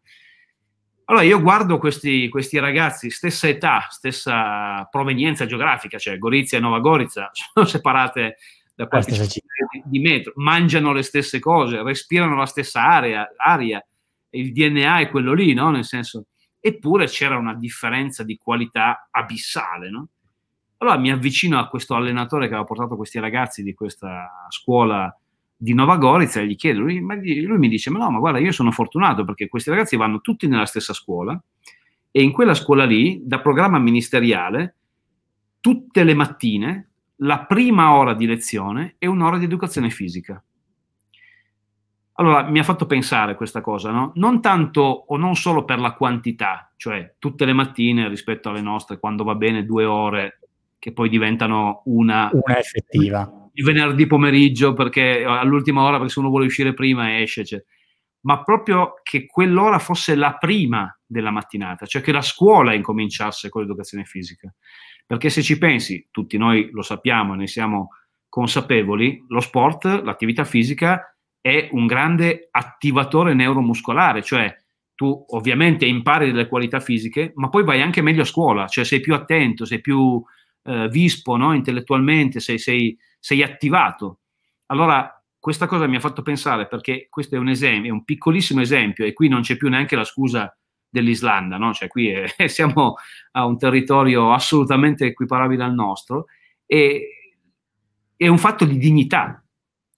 Allora io guardo questi, questi, ragazzi, stessa età, stessa provenienza geografica, cioè Gorizia e Nova Gorizia (laughs) sono separate da ah, qualche di, di metro, mangiano le stesse cose, respirano la stessa area, aria, il DNA è quello lì, no? nel senso, eppure c'era una differenza di qualità abissale. No? Allora mi avvicino a questo allenatore che aveva portato questi ragazzi di questa scuola di Nova e gli chiedo, lui, ma lui, mi dice, ma no, ma guarda, io sono fortunato perché questi ragazzi vanno tutti nella stessa scuola e in quella scuola lì, da programma ministeriale, tutte le mattine la prima ora di lezione è un'ora di educazione fisica. Allora, mi ha fatto pensare questa cosa, no? Non tanto o non solo per la quantità, cioè tutte le mattine rispetto alle nostre, quando va bene due ore, che poi diventano una... Una effettiva il venerdì pomeriggio perché eh, all'ultima ora perché se uno vuole uscire prima esce, eccetera. Ma proprio che quell'ora fosse la prima della mattinata, cioè che la scuola incominciasse con l'educazione fisica. Perché se ci pensi, tutti noi lo sappiamo e ne siamo consapevoli, lo sport, l'attività fisica è un grande attivatore neuromuscolare, cioè tu ovviamente impari delle qualità fisiche, ma poi vai anche meglio a scuola, cioè sei più attento, sei più eh, vispo no? intellettualmente, sei, sei, sei, attivato. Allora, questa cosa mi ha fatto pensare perché questo è un esempio, è un piccolissimo esempio e qui non c'è più neanche la scusa dell'Islanda, no? cioè qui è, eh, (laughs) siamo a un territorio assolutamente equiparabile al nostro e è un fatto di dignità,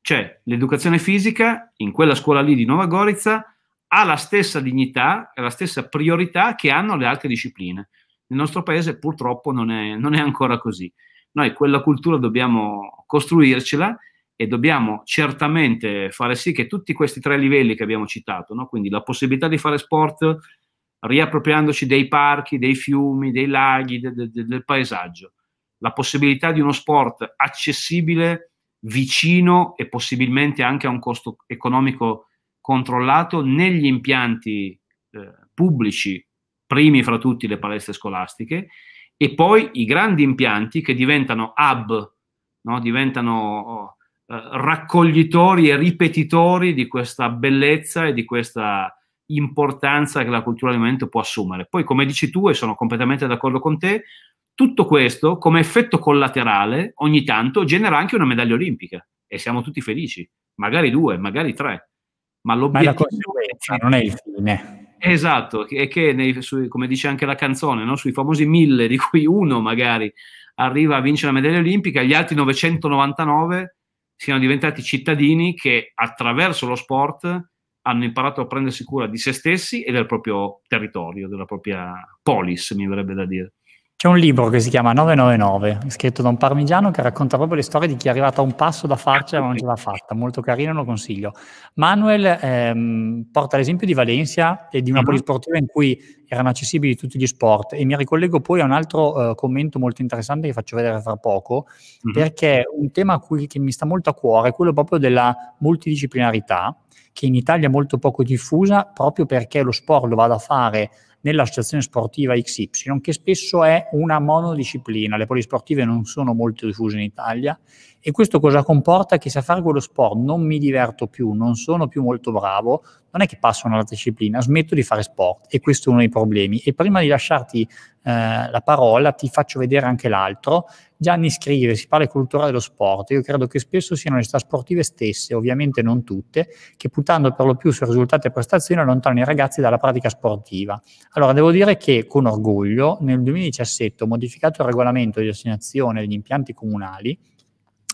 cioè l'educazione fisica in quella scuola lì di Nova Gorizia ha la stessa dignità e la stessa priorità che hanno le altre discipline. Nel nostro paese purtroppo non è, non è ancora così. Noi quella cultura dobbiamo costruircela e dobbiamo certamente fare sì che tutti questi tre livelli che abbiamo citato, no? quindi la possibilità di fare sport riappropriandoci dei parchi, dei fiumi, dei laghi, de, de, de, del paesaggio, la possibilità di uno sport accessibile, vicino e possibilmente anche a un costo economico controllato negli impianti eh, pubblici primi fra tutti le palestre scolastiche, e poi i grandi impianti che diventano hub, no? diventano eh, raccoglitori e ripetitori di questa bellezza e di questa importanza che la cultura del momento può assumere. Poi, come dici tu, e sono completamente d'accordo con te, tutto questo, come effetto collaterale, ogni tanto genera anche una medaglia olimpica e siamo tutti felici, magari due, magari tre. Ma l'obiettivo ma è non è il fine. Esatto, e che nei, su, come dice anche la canzone, no? sui famosi mille di cui uno magari arriva a vincere la medaglia olimpica, gli altri 999 siano diventati cittadini che attraverso lo sport hanno imparato a prendersi cura di se stessi e del proprio territorio, della propria polis, mi verrebbe da dire. C'è un libro che si chiama 999, scritto da un parmigiano che racconta proprio le storie di chi è arrivato a un passo da farcela ma non ce l'ha fatta. Molto carino, lo consiglio. Manuel ehm, porta l'esempio di Valencia e di una mhm. polisportiva in cui erano accessibili tutti gli sport e mi ricollego poi a un altro eh, commento molto interessante che faccio vedere fra poco, mm-hmm. perché un tema cui, che mi sta molto a cuore è quello proprio della multidisciplinarità, che in Italia è molto poco diffusa proprio perché lo sport lo vado a fare nell'associazione sportiva XY, che spesso è una monodisciplina, le polisportive non sono molto diffuse in Italia e questo cosa comporta? Che se a fare quello sport non mi diverto più, non sono più molto bravo, non è che passo a un'altra disciplina, smetto di fare sport e questo è uno dei problemi. E prima di lasciarti eh, la parola ti faccio vedere anche l'altro. Gianni scrive, si parla di cultura dello sport. Io credo che spesso siano le città sportive stesse, ovviamente non tutte, che puntando per lo più su risultati e prestazioni allontanano i ragazzi dalla pratica sportiva. Allora, devo dire che con orgoglio nel 2017 ho modificato il regolamento di assegnazione degli impianti comunali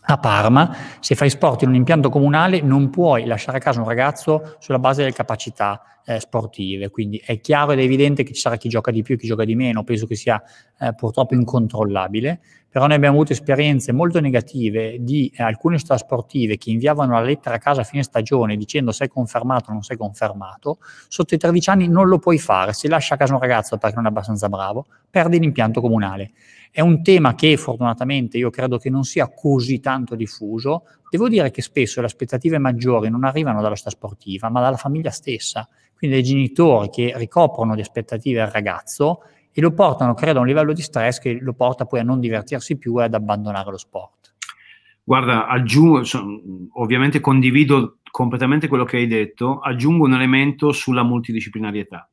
a Parma, se fai sport in un impianto comunale non puoi lasciare a casa un ragazzo sulla base delle capacità eh, sportive, quindi è chiaro ed evidente che ci sarà chi gioca di più e chi gioca di meno, penso che sia eh, purtroppo incontrollabile, però noi abbiamo avuto esperienze molto negative di eh, alcune città sportive che inviavano la lettera a casa a fine stagione dicendo sei confermato o non sei confermato, sotto i 13 anni non lo puoi fare, se lascia a casa un ragazzo perché non è abbastanza bravo, perdi l'impianto comunale è un tema che fortunatamente io credo che non sia così tanto diffuso. Devo dire che spesso le aspettative maggiori non arrivano dalla città sportiva, ma dalla famiglia stessa, quindi dai genitori che ricoprono le aspettative al ragazzo e lo portano, credo, a un livello di stress che lo porta poi a non divertirsi più e ad abbandonare lo sport. Guarda, aggiungo, ovviamente condivido completamente quello che hai detto, aggiungo un elemento sulla multidisciplinarietà.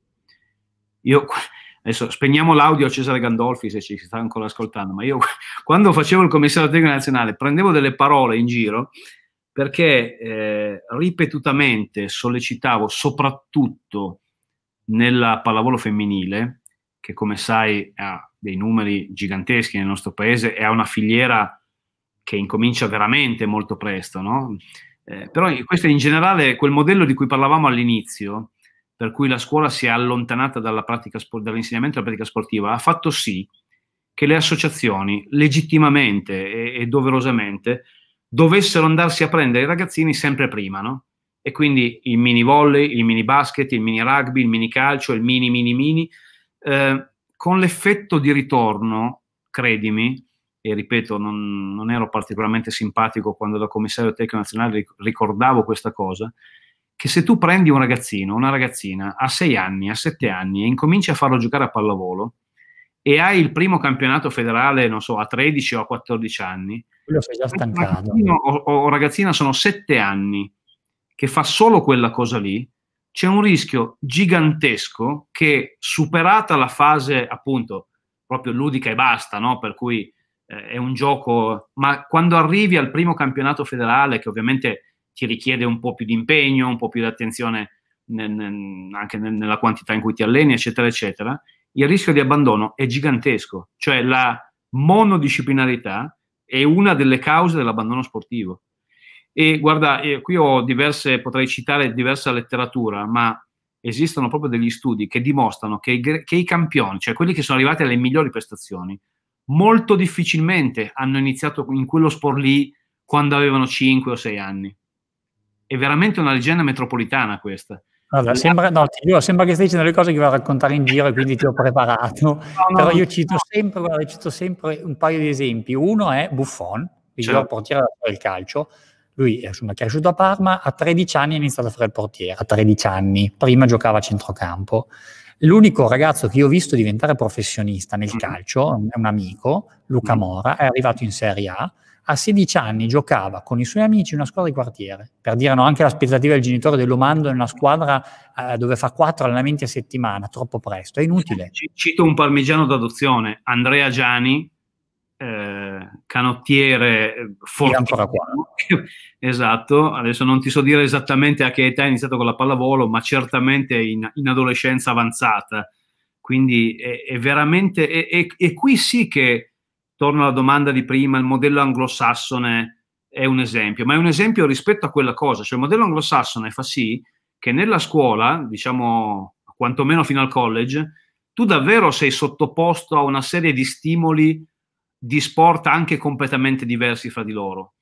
Io Adesso spegniamo l'audio a Cesare Gandolfi se ci sta ancora ascoltando, ma io (laughs) quando facevo il commissario tecnico nazionale prendevo delle parole in giro perché eh, ripetutamente sollecitavo, soprattutto nella pallavolo femminile, che come sai ha dei numeri giganteschi nel nostro paese e ha una filiera che incomincia veramente molto presto, no? Eh, però questo in generale, quel modello di cui parlavamo all'inizio, per cui la scuola si è allontanata sport- dall'insegnamento della pratica sportiva, ha fatto sì che le associazioni legittimamente e, e doverosamente dovessero andarsi a prendere i ragazzini sempre prima, no? E quindi il mini volley, il mini basket, il mini rugby, il mini calcio, il mini mini mini, eh, con l'effetto di ritorno, credimi, e ripeto, non, non, ero particolarmente simpatico quando da commissario tecnico nazionale ricordavo questa cosa, che se tu prendi un ragazzino, una ragazzina a 6 anni, a 7 anni e incominci a farlo giocare a pallavolo e hai il primo campionato federale, non so, a 13 o a 14 anni, quello sei già stancato. o, o ragazzina sono 7 anni che fa solo quella cosa lì, c'è un rischio gigantesco che superata la fase appunto proprio ludica e basta, no? per cui eh, è un gioco, ma quando arrivi al primo campionato federale, che ovviamente ti richiede un po' più di impegno, un po' più di attenzione nel, nel, anche nel, nella quantità in cui ti alleni, eccetera, eccetera, il rischio di abbandono è gigantesco. Cioè la monodisciplinarità è una delle cause dell'abbandono sportivo. E guarda, eh, qui diverse, potrei citare diversa letteratura, ma esistono proprio degli studi che dimostrano che i, che i campioni, cioè quelli che sono arrivati alle migliori prestazioni, molto difficilmente hanno iniziato in quello sport lì quando avevano 5 o 6 anni è veramente una leggenda metropolitana questa. Allora, sembra, no, giuro, sembra, che stai dicendo le cose che vado a raccontare in giro e quindi ti ho preparato. (laughs) No, no, io cito sempre, guarda, cito, sempre, un paio di esempi. Uno è Buffon, che certo. il portiere del calcio. Lui è cresciuto a Parma, a 13 anni ha iniziato a fare il portiere, a 13 anni, prima giocava a centrocampo. L'unico ragazzo che io ho visto diventare professionista nel mm. calcio, è un amico, Luca mm. Mora, è arrivato in Serie A, a 16 anni giocava con i suoi amici in una squadra di quartiere, per dire no, anche l'aspettativa del genitore dello mando in una squadra eh, dove fa quattro allenamenti a settimana, troppo presto, è inutile. Cito un parmigiano d'adozione, Andrea Gianni, eh, canottiere eh, fortissimo. (laughs) esatto, adesso non ti so dire esattamente a che età ha iniziato con la pallavolo, ma certamente in, in adolescenza avanzata. Quindi è, è veramente, e qui sì che torno alla domanda di prima, il modello anglosassone è un esempio, ma è un esempio rispetto a quella cosa, cioè il modello anglosassone fa sì che nella scuola, diciamo quantomeno fino al college, tu davvero sei sottoposto a una serie di stimoli di sport anche completamente diversi fra di loro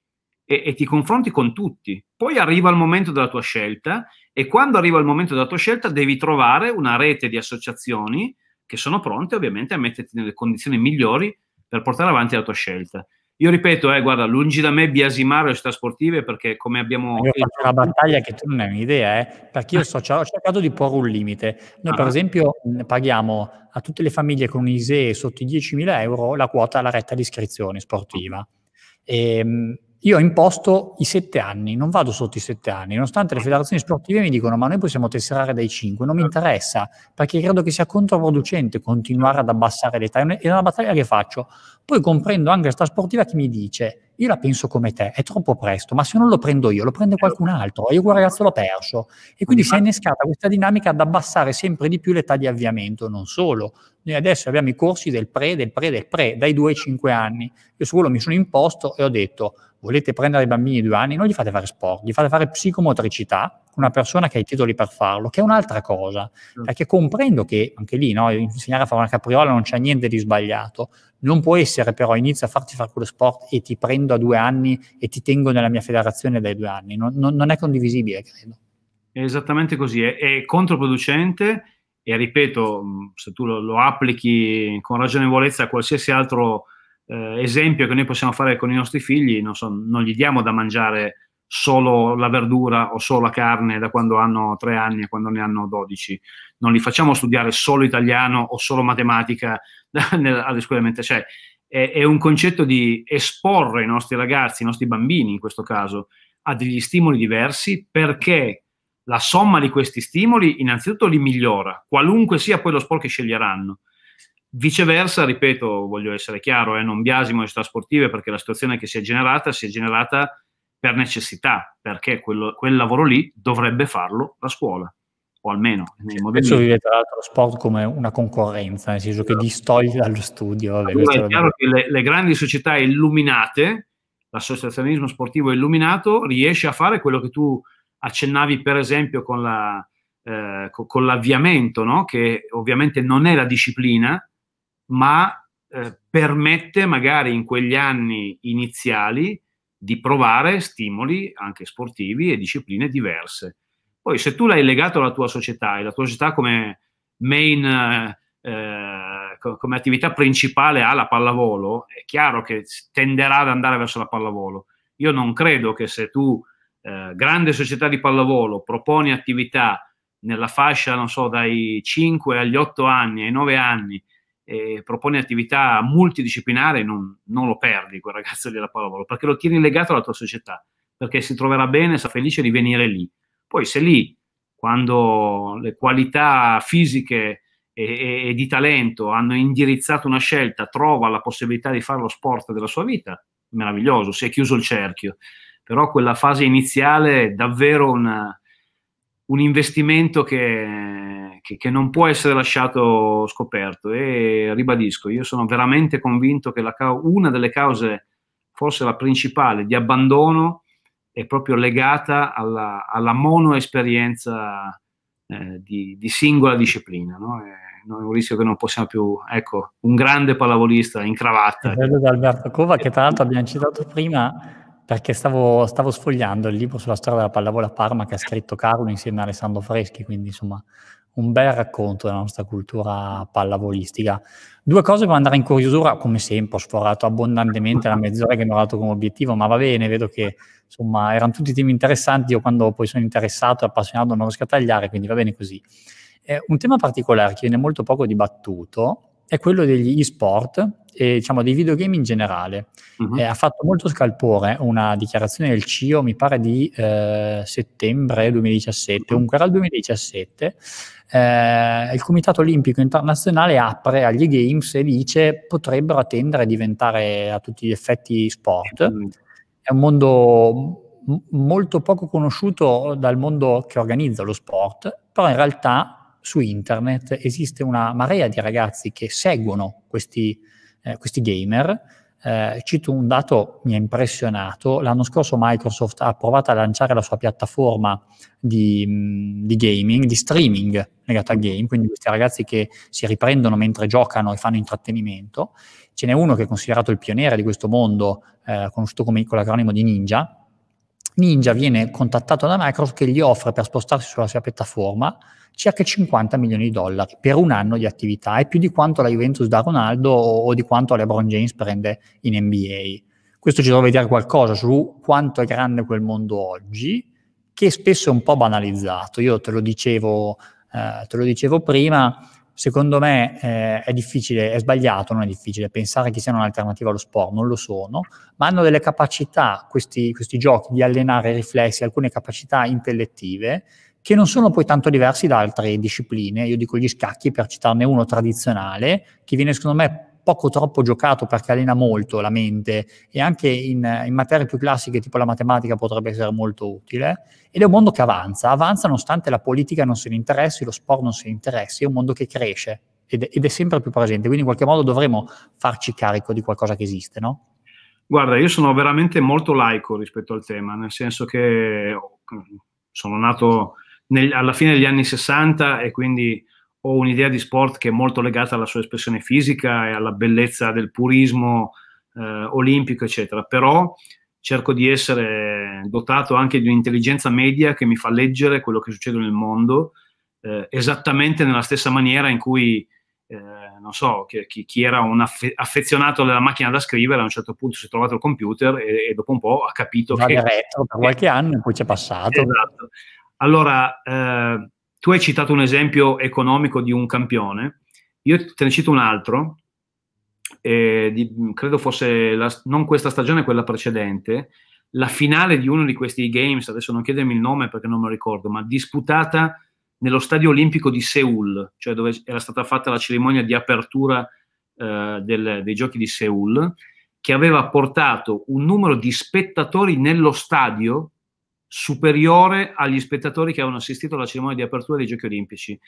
e, e ti confronti con tutti. Poi arriva il momento della tua scelta e quando arriva il momento della tua scelta devi trovare una rete di associazioni che sono pronte ovviamente a metterti nelle condizioni migliori per portare avanti la tua scelta. Io ripeto, eh, guarda, lungi da me biasimare le società sportive perché come abbiamo... Io fatto una battaglia che tu non hai un'idea, eh, perché io (laughs) so, ho cercato di porre un limite. Noi ah. per esempio mm, paghiamo a tutte le famiglie con un ISEE sotto i 10.000 euro la quota alla retta di iscrizione sportiva. E, ehm, io ho imposto i sette anni, non vado sotto i sette anni, nonostante le federazioni sportive mi dicono ma noi possiamo tesserare dai cinque, non mi interessa, perché credo che sia controproducente continuare ad abbassare l'età, è una battaglia che faccio. Poi comprendo anche questa sportiva che mi dice io la penso come te, è troppo presto, ma se non lo prendo io, lo prende qualcun altro, io quel ragazzo l'ho perso. E quindi si è innescata questa dinamica ad abbassare sempre di più l'età di avviamento, non solo. Noi adesso abbiamo i corsi del pre, del pre, del pre, dai 2 ai 5 anni. Io su quello mi sono imposto e ho detto volete prendere i bambini di due anni, non gli fate fare sport, gli fate fare psicomotricità con una persona che ha i titoli per farlo, che è un'altra cosa, mm. perché comprendo che anche lì no, insegnare a fare una capriola non c'è niente di sbagliato, non può essere però inizio a farti fare quello sport e ti prendo a due anni e ti tengo nella mia federazione dai due anni, non, non, non è condivisibile, credo. È esattamente così, è, è controproducente e ripeto, se tu lo, lo applichi con ragionevolezza a qualsiasi altro eh, esempio che noi possiamo fare con i nostri figli, non, so, non gli diamo da mangiare solo la verdura o solo la carne da quando hanno tre anni a quando ne hanno dodici. Non li facciamo studiare solo italiano o solo matematica (laughs) alle scuole elementari. Cioè, è, è, un concetto di esporre i nostri ragazzi, i nostri bambini in questo caso, a degli stimoli diversi perché la somma di questi stimoli innanzitutto li migliora, qualunque sia poi lo sport che sceglieranno. Viceversa, ripeto, voglio essere chiaro, eh, non biasimo le società sportive perché la situazione che si è generata si è generata per necessità, perché quello, quel lavoro lì dovrebbe farlo la scuola, o almeno nel modello. Adesso vive tra l'altro lo sport come una concorrenza, nel senso che esatto. distoglie dallo studio. Vabbè, allora, è chiaro che le, le grandi società illuminate, l'associazionismo sportivo illuminato, riesce a fare quello che tu accennavi per esempio con, la, eh, con l'avviamento, no? che ovviamente non è la disciplina, ma eh, permette magari in quegli anni iniziali di provare stimoli anche sportivi e discipline diverse. Poi se tu l'hai legato alla tua società e la tua società come main, eh, eh come attività principale ha la pallavolo, è chiaro che tenderà ad andare verso la pallavolo. Io non credo che se tu, eh, grande società di pallavolo, proponi attività nella fascia, non so, dai 5 agli 8 anni, ai 9 anni, eh, propone attività multidisciplinare, non, non, lo perdi quel ragazzo lì alla pallavolo, perché lo tieni legato alla tua società, perché si troverà bene, sarà felice di venire lì. Poi se lì, quando le qualità fisiche e, e, di talento hanno indirizzato una scelta, trova la possibilità di fare lo sport della sua vita, meraviglioso, si è chiuso il cerchio. Però quella fase iniziale è davvero una, un investimento che, che, che, non può essere lasciato scoperto e ribadisco, io sono veramente convinto che la, una delle cause, forse la principale, di abbandono è proprio legata alla, alla monoesperienza eh, di, di, singola disciplina. No? Eh, è un rischio che non possiamo più, ecco, un grande pallavolista in cravatta. Bello di Alberto Cova, che tra l'altro abbiamo citato prima, perché stavo, stavo, sfogliando il libro sulla storia della pallavola a Parma che ha scritto Carlo insieme a Alessandro Freschi, quindi insomma un bel racconto della nostra cultura pallavolistica. Due cose per andare in curiosura, come sempre ho sforato abbondantemente la mezz'ora che mi ho dato come obiettivo, ma va bene, vedo che insomma erano tutti temi interessanti, io quando poi sono interessato e appassionato non riesco a tagliare, quindi va bene così. Eh, un tema particolare che viene molto poco dibattuto, è quello degli e-sport e diciamo dei videogame in generale. Uh-huh. Eh, ha fatto molto scalpore una dichiarazione del CIO, mi pare di eh, settembre 2017, mhm. comunque era il 2017. Eh, il Comitato Olimpico Internazionale apre agli Games e dice potrebbero attendere a diventare a tutti gli effetti sport. Uh-huh. È un mondo m- molto poco conosciuto dal mondo che organizza lo sport, però in realtà su internet esiste una marea di ragazzi che seguono questi, eh, questi gamer. Eh, cito un dato, mi ha impressionato, l'anno scorso Microsoft ha provato a lanciare la sua piattaforma di, mm, di gaming, di streaming legata al game, quindi questi ragazzi che si riprendono mentre giocano e fanno intrattenimento. Ce n'è uno che è considerato il pioniere di questo mondo, eh, conosciuto come, con l'acronimo di Ninja. Ninja viene contattato da Microsoft che gli offre per spostarsi sulla sua piattaforma circa 50 milioni di dollari per un anno di attività, è più di quanto la Juventus da Ronaldo o di quanto LeBron James prende in NBA. Questo ci deve dire qualcosa su quanto è grande quel mondo oggi, che spesso è un po' banalizzato. Io te lo dicevo, eh, te lo dicevo prima, secondo me eh, è difficile, è sbagliato, non è difficile pensare che siano un'alternativa allo sport, non lo sono, ma hanno delle capacità, questi, questi giochi, di allenare riflessi, alcune capacità intellettive che non sono poi tanto diversi da altre discipline. Io dico gli scacchi per citarne uno tradizionale, che viene secondo me poco troppo giocato perché allena molto la mente e anche in, in, materie più classiche tipo la matematica potrebbe essere molto utile. Ed è un mondo che avanza, avanza nonostante la politica non se ne interessi, lo sport non se ne interessi, è un mondo che cresce ed, ed è sempre più presente, quindi in qualche modo dovremo farci carico di qualcosa che esiste, no? Guarda, io sono veramente molto laico rispetto al tema, nel senso che oh, sono nato nel, alla fine degli anni 60 e quindi ho un'idea di sport che è molto legata alla sua espressione fisica e alla bellezza del purismo eh, olimpico, eccetera. Però cerco di essere dotato anche di un'intelligenza media che mi fa leggere quello che succede nel mondo eh, esattamente nella stessa maniera in cui, eh, non so, chi, chi era un aff- affezionato alla macchina da scrivere a un certo punto si è trovato il computer e, e dopo un po' ha capito Va che... Retro per qualche anno in cui c'è passato. Esatto. Allora, eh, tu hai citato un esempio economico di un campione, io te ne cito un altro, eh, di, credo fosse la, non questa stagione, quella precedente, la finale di uno di questi games, adesso non chiedermi il nome perché non me lo ricordo, ma disputata nello stadio olimpico di Seoul, cioè dove era stata fatta la cerimonia di apertura eh, del, dei giochi di Seoul, che aveva portato un numero di spettatori nello stadio superiore agli spettatori che avevano assistito alla cerimonia di apertura dei Giochi Olimpici.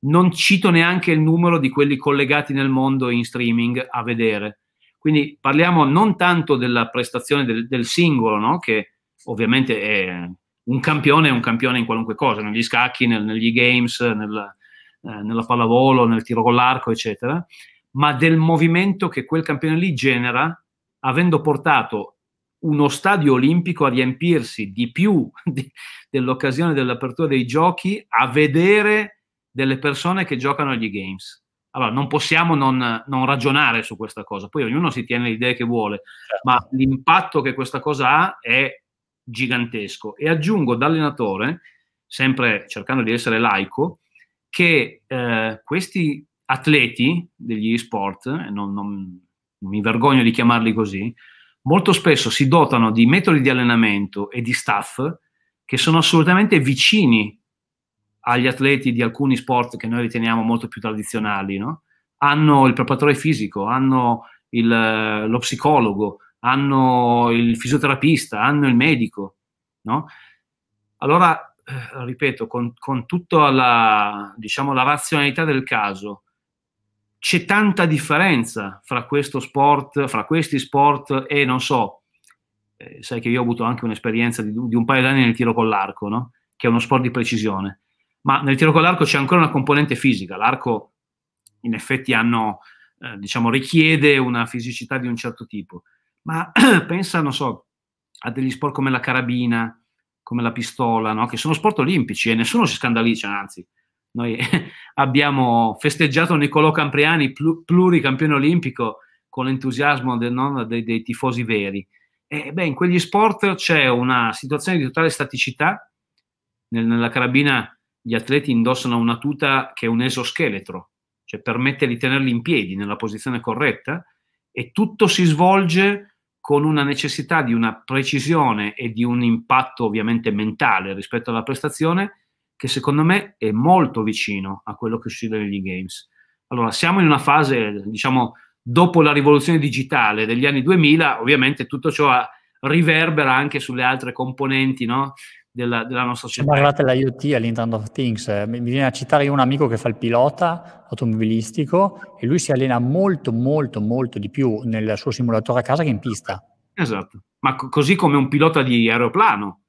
Non cito neanche il numero di quelli collegati nel mondo in streaming a vedere. Quindi parliamo non tanto della prestazione del, del singolo, no? che ovviamente è un campione, è un campione in qualunque cosa, negli scacchi, nel, negli games, nel, eh, nella pallavolo, nel tiro con l'arco, eccetera, ma del movimento che quel campione lì genera, avendo portato uno stadio olimpico a riempirsi di più (laughs) di, dell'occasione dell'apertura dei giochi a vedere delle persone che giocano agli games. Allora, non possiamo non, non ragionare su questa cosa, poi ognuno si tiene le idee che vuole, certo. ma l'impatto che questa cosa ha è gigantesco. E aggiungo da allenatore, sempre cercando di essere laico, che eh, questi atleti degli e sport, non, eh, non, non mi vergogno di chiamarli così, molto spesso si dotano di metodi di allenamento e di staff che sono assolutamente vicini agli atleti di alcuni sport che noi riteniamo molto più tradizionali, no? hanno il preparatore fisico, hanno il, eh, lo psicologo, hanno il fisioterapista, hanno il medico. No? Allora, eh, ripeto, con, con tutta la, diciamo, la razionalità del caso, c'è tanta differenza fra questo sport, fra questi sport e non so, eh, sai che io ho avuto anche un'esperienza di, di un paio d'anni nel tiro con l'arco, no? che è uno sport di precisione, ma nel tiro con l'arco c'è ancora una componente fisica, l'arco in effetti hanno, eh, diciamo, richiede una fisicità di un certo tipo, ma (clears throat) pensa, non so, a degli sport come la carabina, come la pistola, no? che sono sport olimpici e nessuno si scandalizza, anzi, noi (laughs) abbiamo festeggiato Niccolò Campriani, pluricampione olimpico, con l'entusiasmo del, no, dei, dei, tifosi veri. E, beh, in quegli sport c'è una situazione di totale staticità. Nel, nella carabina gli atleti indossano una tuta che è un esoscheletro, cioè permette di tenerli in piedi nella posizione corretta e tutto si svolge con una necessità di una precisione e di un impatto ovviamente mentale rispetto alla prestazione che secondo me è molto vicino a quello che succede negli games. Allora, siamo in una fase, diciamo, dopo la rivoluzione digitale degli anni 2000, ovviamente tutto ciò riverbera anche sulle altre componenti no? della, della, nostra società. Siamo arrivati all'IoT, all'Internet of Things. Eh, mi viene a citare un amico che fa il pilota automobilistico e lui si allena molto, molto, molto di più nel suo simulatore a casa che in pista. Esatto, ma co- così come un pilota di aeroplano.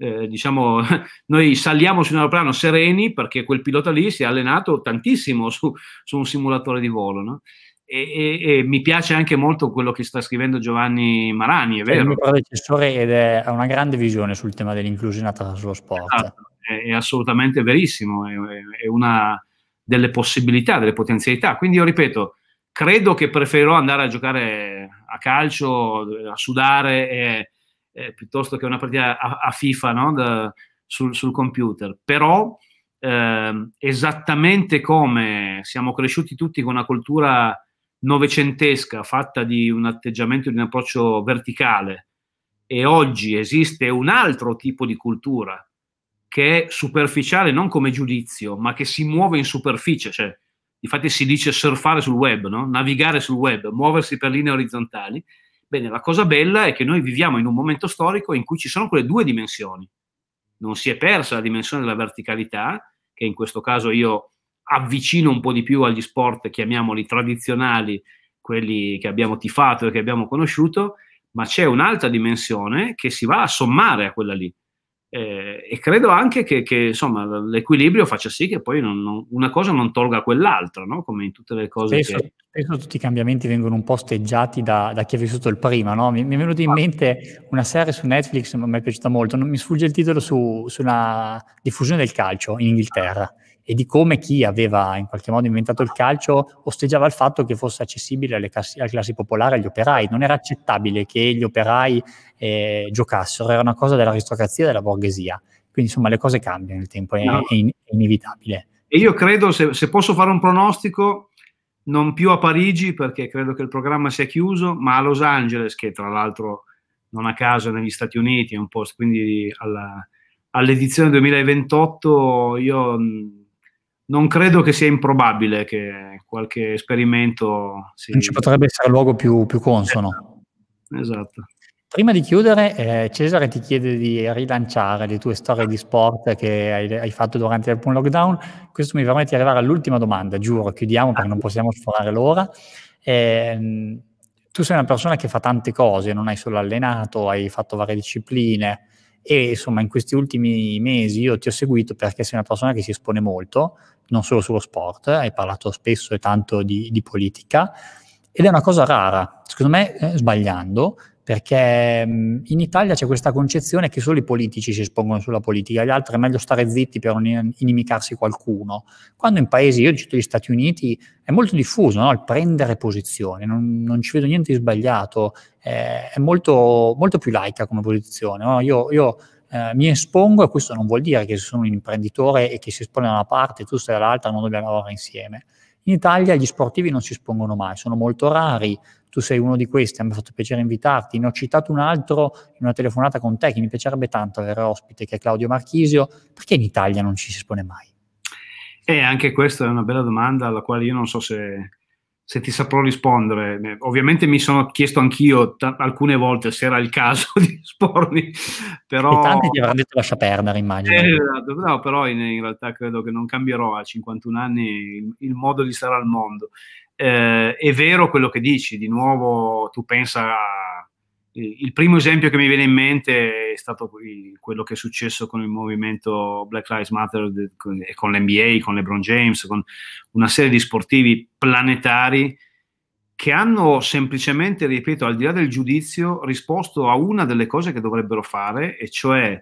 Eh, diciamo, (laughs) noi saliamo su un aeroplano sereni perché quel pilota lì si è allenato tantissimo su, su un simulatore di volo. No? E, e, e, mi piace anche molto quello che sta scrivendo Giovanni Marani, è cioè, vero? È il mio predecessore ed è, ha una grande visione sul tema dell'inclusione sullo sport. Esatto, è, è, assolutamente verissimo, è, una delle possibilità, delle potenzialità. Quindi io ripeto, credo che preferirò andare a giocare a calcio, a sudare e eh, piuttosto che una partita a, a FIFA no? da, sul, sul, computer. Però eh, esattamente come siamo cresciuti tutti con una cultura novecentesca fatta di un atteggiamento, di un approccio verticale e oggi esiste un altro tipo di cultura che è superficiale non come giudizio, ma che si muove in superficie, cioè infatti si dice surfare sul web, no? navigare sul web, muoversi per linee orizzontali, Bene, la cosa bella è che noi viviamo in un momento storico in cui ci sono quelle due dimensioni. Non si è persa la dimensione della verticalità, che in questo caso io avvicino un po' di più agli sport, chiamiamoli tradizionali, quelli che abbiamo tifato e che abbiamo conosciuto, ma c'è un'altra dimensione che si va a sommare a quella lì, eh, e credo anche che, che insomma, l'equilibrio faccia sì che poi non, non, una cosa non tolga quell'altra, no? come in tutte le cose. Spesso, che... spesso, tutti i cambiamenti vengono un po' osteggiati da, da chi ha vissuto il prima. No? Mi, mi, è venuta in ah. mente una serie su Netflix, mi è piaciuta molto, non, mi sfugge il titolo, su, su una diffusione del calcio in Inghilterra. Ah e di come chi aveva in qualche modo inventato il calcio osteggiava il fatto che fosse accessibile alle classi, alle classi popolari, agli operai. Non era accettabile che gli operai eh, giocassero, era una cosa dell'aristocrazia e della borghesia. Quindi insomma le cose cambiano nel tempo, è, no. è, in, è inevitabile. E io credo, se, se posso fare un pronostico, non più a Parigi perché credo che il programma sia chiuso, ma a Los Angeles, che tra l'altro non a caso negli Stati Uniti, è un post, quindi alla, all'edizione 2028 io non credo che sia improbabile che qualche esperimento... Si... Non ci potrebbe essere luogo più, più consono. Eh, esatto. Prima di chiudere, eh, Cesare ti chiede di rilanciare le tue storie di sport che hai, hai fatto durante il lockdown. Questo mi permette di arrivare all'ultima domanda, giuro, chiudiamo perché non possiamo sforare l'ora. Eh, tu sei una persona che fa tante cose, non hai solo allenato, hai fatto varie discipline e insomma in questi ultimi mesi io ti ho seguito perché sei una persona che si espone molto non solo sullo sport, eh, hai parlato spesso e tanto di, di politica, ed è una cosa rara, secondo me eh, sbagliando, perché mh, mm, in Italia c'è questa concezione che solo i politici si espongono sulla politica, gli altri è meglio stare zitti per non inimicarsi qualcuno, quando in paesi, io ho gli Stati Uniti, è molto diffuso no? il prendere posizione, non, non, ci vedo niente di sbagliato, eh, è molto, molto, più laica come posizione, no? io, io eh, mi espongo e questo non vuol dire che se sono un imprenditore e che si espone da una parte e tu sei dall'altra non dobbiamo lavorare insieme. In Italia gli sportivi non si espongono mai, sono molto rari, tu sei uno di questi, mi ha fatto piacere invitarti, ne ho citato un altro in una telefonata con te che mi piacerebbe tanto avere ospite, che è Claudio Marchisio, perché in Italia non ci si espone mai? E eh, anche questa è una bella domanda alla quale io non so se se ti saprò rispondere. Eh, ovviamente mi sono chiesto anch'io t- alcune volte se era il caso (laughs) di espormi, però... E tanti ti avranno detto lascia perdere, immagino. Eh, esatto. no, però in, in, realtà credo che non cambierò a 51 anni il, il modo di stare al mondo. Eh, è vero quello che dici, di nuovo tu pensa a eh, il primo esempio che mi viene in mente è stato quello che è successo con il movimento Black Lives Matter e con l'NBA, con LeBron James, con una serie di sportivi planetari che hanno semplicemente, ripeto, al di là del giudizio, risposto a una delle cose che dovrebbero fare, e cioè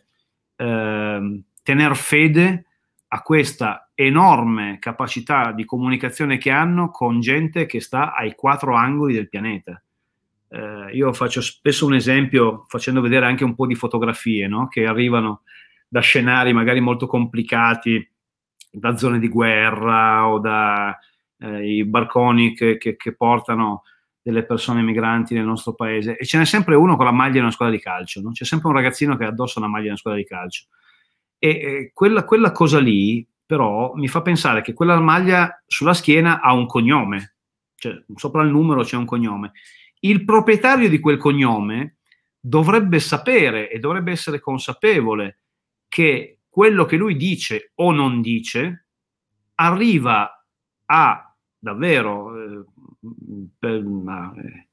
eh, tener fede a questa enorme capacità di comunicazione che hanno con gente che sta ai quattro angoli del pianeta eh, io faccio spesso un esempio facendo vedere anche un po' di fotografie no? che arrivano da scenari magari molto complicati, da zone di guerra o dai eh, barconi che, che, che, portano delle persone migranti nel nostro paese. E ce n'è sempre uno con la maglia di una squadra di calcio, no? c'è sempre un ragazzino che ha addosso la maglia di una squadra di calcio. E eh, quella, quella cosa lì però mi fa pensare che quella maglia sulla schiena ha un cognome, cioè sopra il numero c'è un cognome il proprietario di quel cognome dovrebbe sapere e dovrebbe essere consapevole che quello che lui dice o non dice arriva a davvero eh,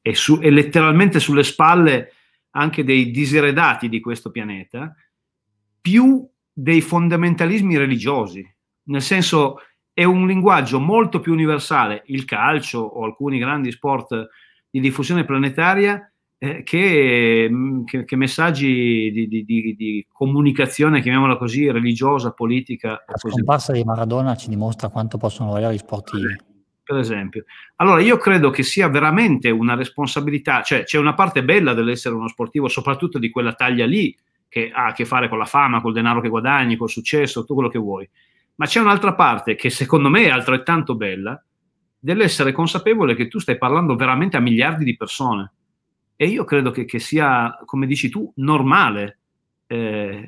eh letteralmente sulle spalle anche dei diseredati di questo pianeta più dei fondamentalismi religiosi nel senso è un linguaggio molto più universale il calcio o alcuni grandi sport di diffusione planetaria eh, che, mm, che, che, messaggi di, di, di, di, comunicazione, chiamiamola così, religiosa, politica. La scomparsa di Maradona ci dimostra quanto possono valere gli sportivi. Per esempio. Allora io credo che sia veramente una responsabilità, cioè c'è una parte bella dell'essere uno sportivo, soprattutto di quella taglia lì, che ha a che fare con la fama, col denaro che guadagni, col successo, tutto quello che vuoi. Ma c'è un'altra parte che secondo me è altrettanto bella, dell'essere consapevole che tu stai parlando veramente a miliardi di persone. E io credo che, che sia, come dici tu, normale eh,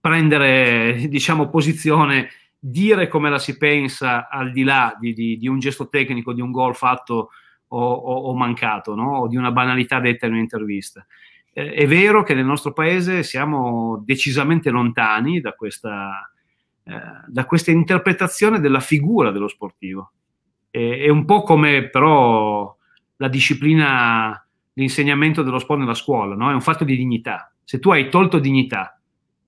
prendere, diciamo, posizione, dire come la si pensa al di là di, di, di un gesto tecnico, di un gol fatto o, o, o mancato, no? o di una banalità detta in un'intervista. Eh, è vero che nel nostro paese siamo decisamente lontani da questa, eh, da questa interpretazione della figura dello sportivo eh, è un po' come però la disciplina, l'insegnamento dello sport nella scuola, no? è un fatto di dignità. Se tu hai tolto dignità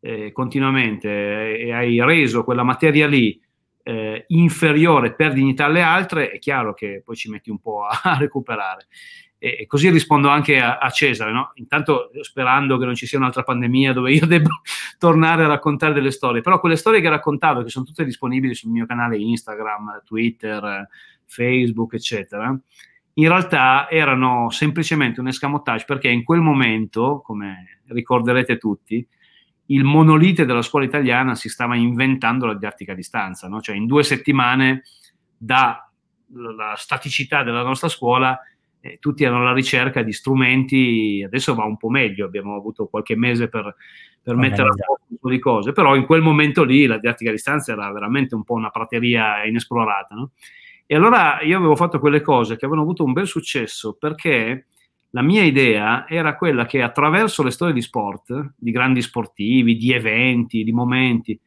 eh, continuamente eh, e hai reso quella materia lì eh, inferiore per dignità alle altre, è chiaro che poi ci metti un po' a, (laughs) recuperare. E, così rispondo anche a, a Cesare, no? intanto sperando che non ci sia un'altra pandemia dove io (laughs) debba tornare a raccontare delle storie, però quelle storie che raccontavo, che sono tutte disponibili sul mio canale Instagram, Twitter, Facebook, eccetera, in realtà erano semplicemente un escamotage perché in quel momento, come ricorderete tutti, il monolite della scuola italiana si stava inventando la didattica a distanza, no? cioè in due settimane dalla staticità della nostra scuola eh, tutti erano alla ricerca di strumenti, adesso va un po' meglio, abbiamo avuto qualche mese per, per mettere a posto un po' di cose, però in quel momento lì la didattica a distanza era veramente un po' una prateria inesplorata. No? E allora io avevo fatto quelle cose che avevano avuto un bel successo perché la mia idea era quella che attraverso le storie di sport, di grandi sportivi, di eventi, di momenti,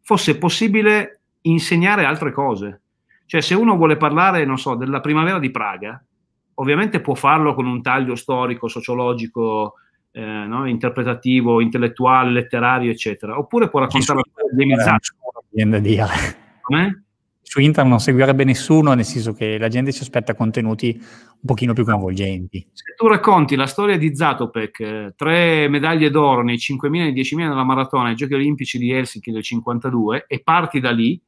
fosse possibile insegnare altre cose. Cioè se uno vuole parlare, non so, della primavera di Praga, ovviamente può farlo con un taglio storico, sociologico, eh, no? interpretativo, intellettuale, letterario, eccetera. Oppure può raccontare la storia di Mizzaccio su internet non seguirebbe nessuno, nel senso che la gente si aspetta contenuti un pochino più coinvolgenti. Se tu racconti la storia di Zatopek, eh, tre medaglie d'oro nei 5.000 e nei 10.000 della maratona ai Giochi Olimpici di Helsinki del 52 e parti da lì,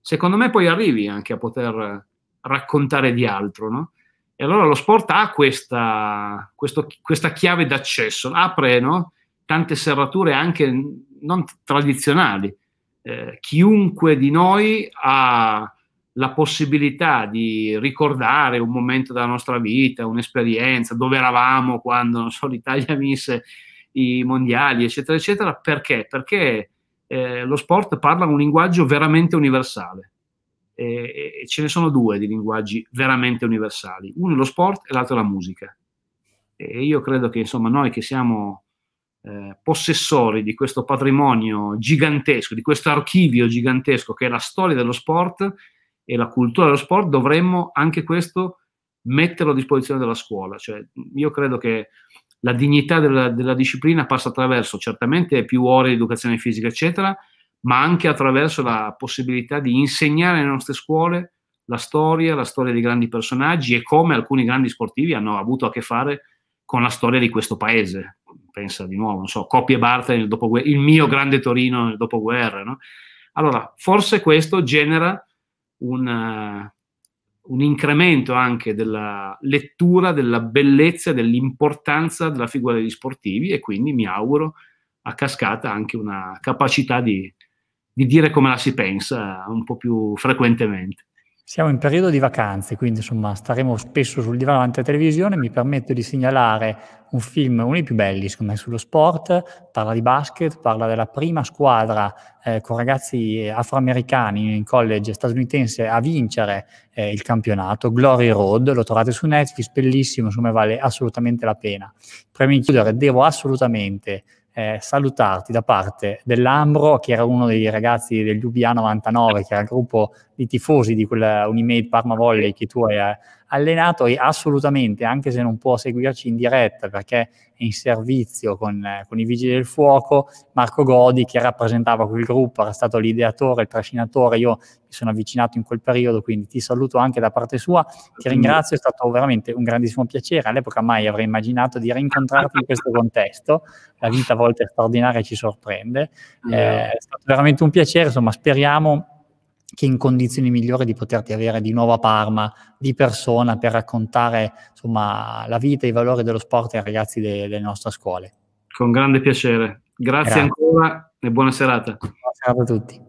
secondo me poi arrivi anche a poter eh, raccontare di altro, no? E allora lo sport ha questa, questo, questa chiave d'accesso, apre no? tante serrature anche non tradizionali. Eh, chiunque di noi ha la possibilità di ricordare un momento della nostra vita, un'esperienza, dove eravamo quando so, l'Italia vinse i mondiali, eccetera, eccetera. Perché? Perché eh, lo sport parla un linguaggio veramente universale. E, e ce ne sono due di linguaggi veramente universali. Uno è lo sport e l'altro è la musica. E io credo che insomma noi che siamo eh, possessori di questo patrimonio gigantesco, di questo archivio gigantesco che è la storia dello sport e la cultura dello sport, dovremmo anche questo metterlo a disposizione della scuola. Cioè, io credo che la dignità della, della, disciplina passa attraverso certamente più ore di educazione fisica, eccetera, ma anche attraverso la possibilità di insegnare nelle nostre scuole la storia, la storia dei grandi personaggi e come alcuni grandi sportivi hanno avuto a che fare con la storia di questo paese pensa di nuovo, non so, Coppi e nel dopoguerra, il mio mm. grande Torino nel dopoguerra, no? Allora, forse questo genera un, eh, un incremento anche della lettura della bellezza, dell'importanza della figura degli sportivi e quindi mi auguro a cascata anche una capacità di, di dire come la si pensa un po' più frequentemente. Siamo in periodo di vacanze, quindi insomma staremo spesso sul divano davanti alla televisione. Mi permetto di segnalare un film, uno dei più belli, secondo me, sullo sport. Parla di basket, parla della prima squadra eh, con ragazzi afroamericani in college statunitense a vincere eh, il campionato. Glory Road, lo trovate su Netflix, bellissimo, insomma vale assolutamente la pena. Prima di chiudere, devo assolutamente eh, salutarti da parte dell'Ambro, che era uno dei ragazzi del Lubiano 99, che era il gruppo di tifosi di quella Unimed Parma Volley che tu hai, eh, allenato e assolutamente, anche se non può seguirci in diretta perché è in servizio con, con i vigili del fuoco, Marco Godi che rappresentava quel gruppo, era stato l'ideatore, il trascinatore, io mi sono avvicinato in quel periodo, quindi ti saluto anche da parte sua, ti ringrazio, è stato veramente un grandissimo piacere, all'epoca mai avrei immaginato di rincontrarti in questo contesto, la vita a volte è straordinaria e ci sorprende, eh, è stato veramente un piacere, insomma speriamo che in condizioni migliori di poterti avere di nuovo a Parma, di persona, per raccontare insomma, la vita e i valori dello sport ai ragazzi de- delle nostre scuole. Con grande piacere. Grazie, Grazie, ancora e buona serata. Buona serata a tutti.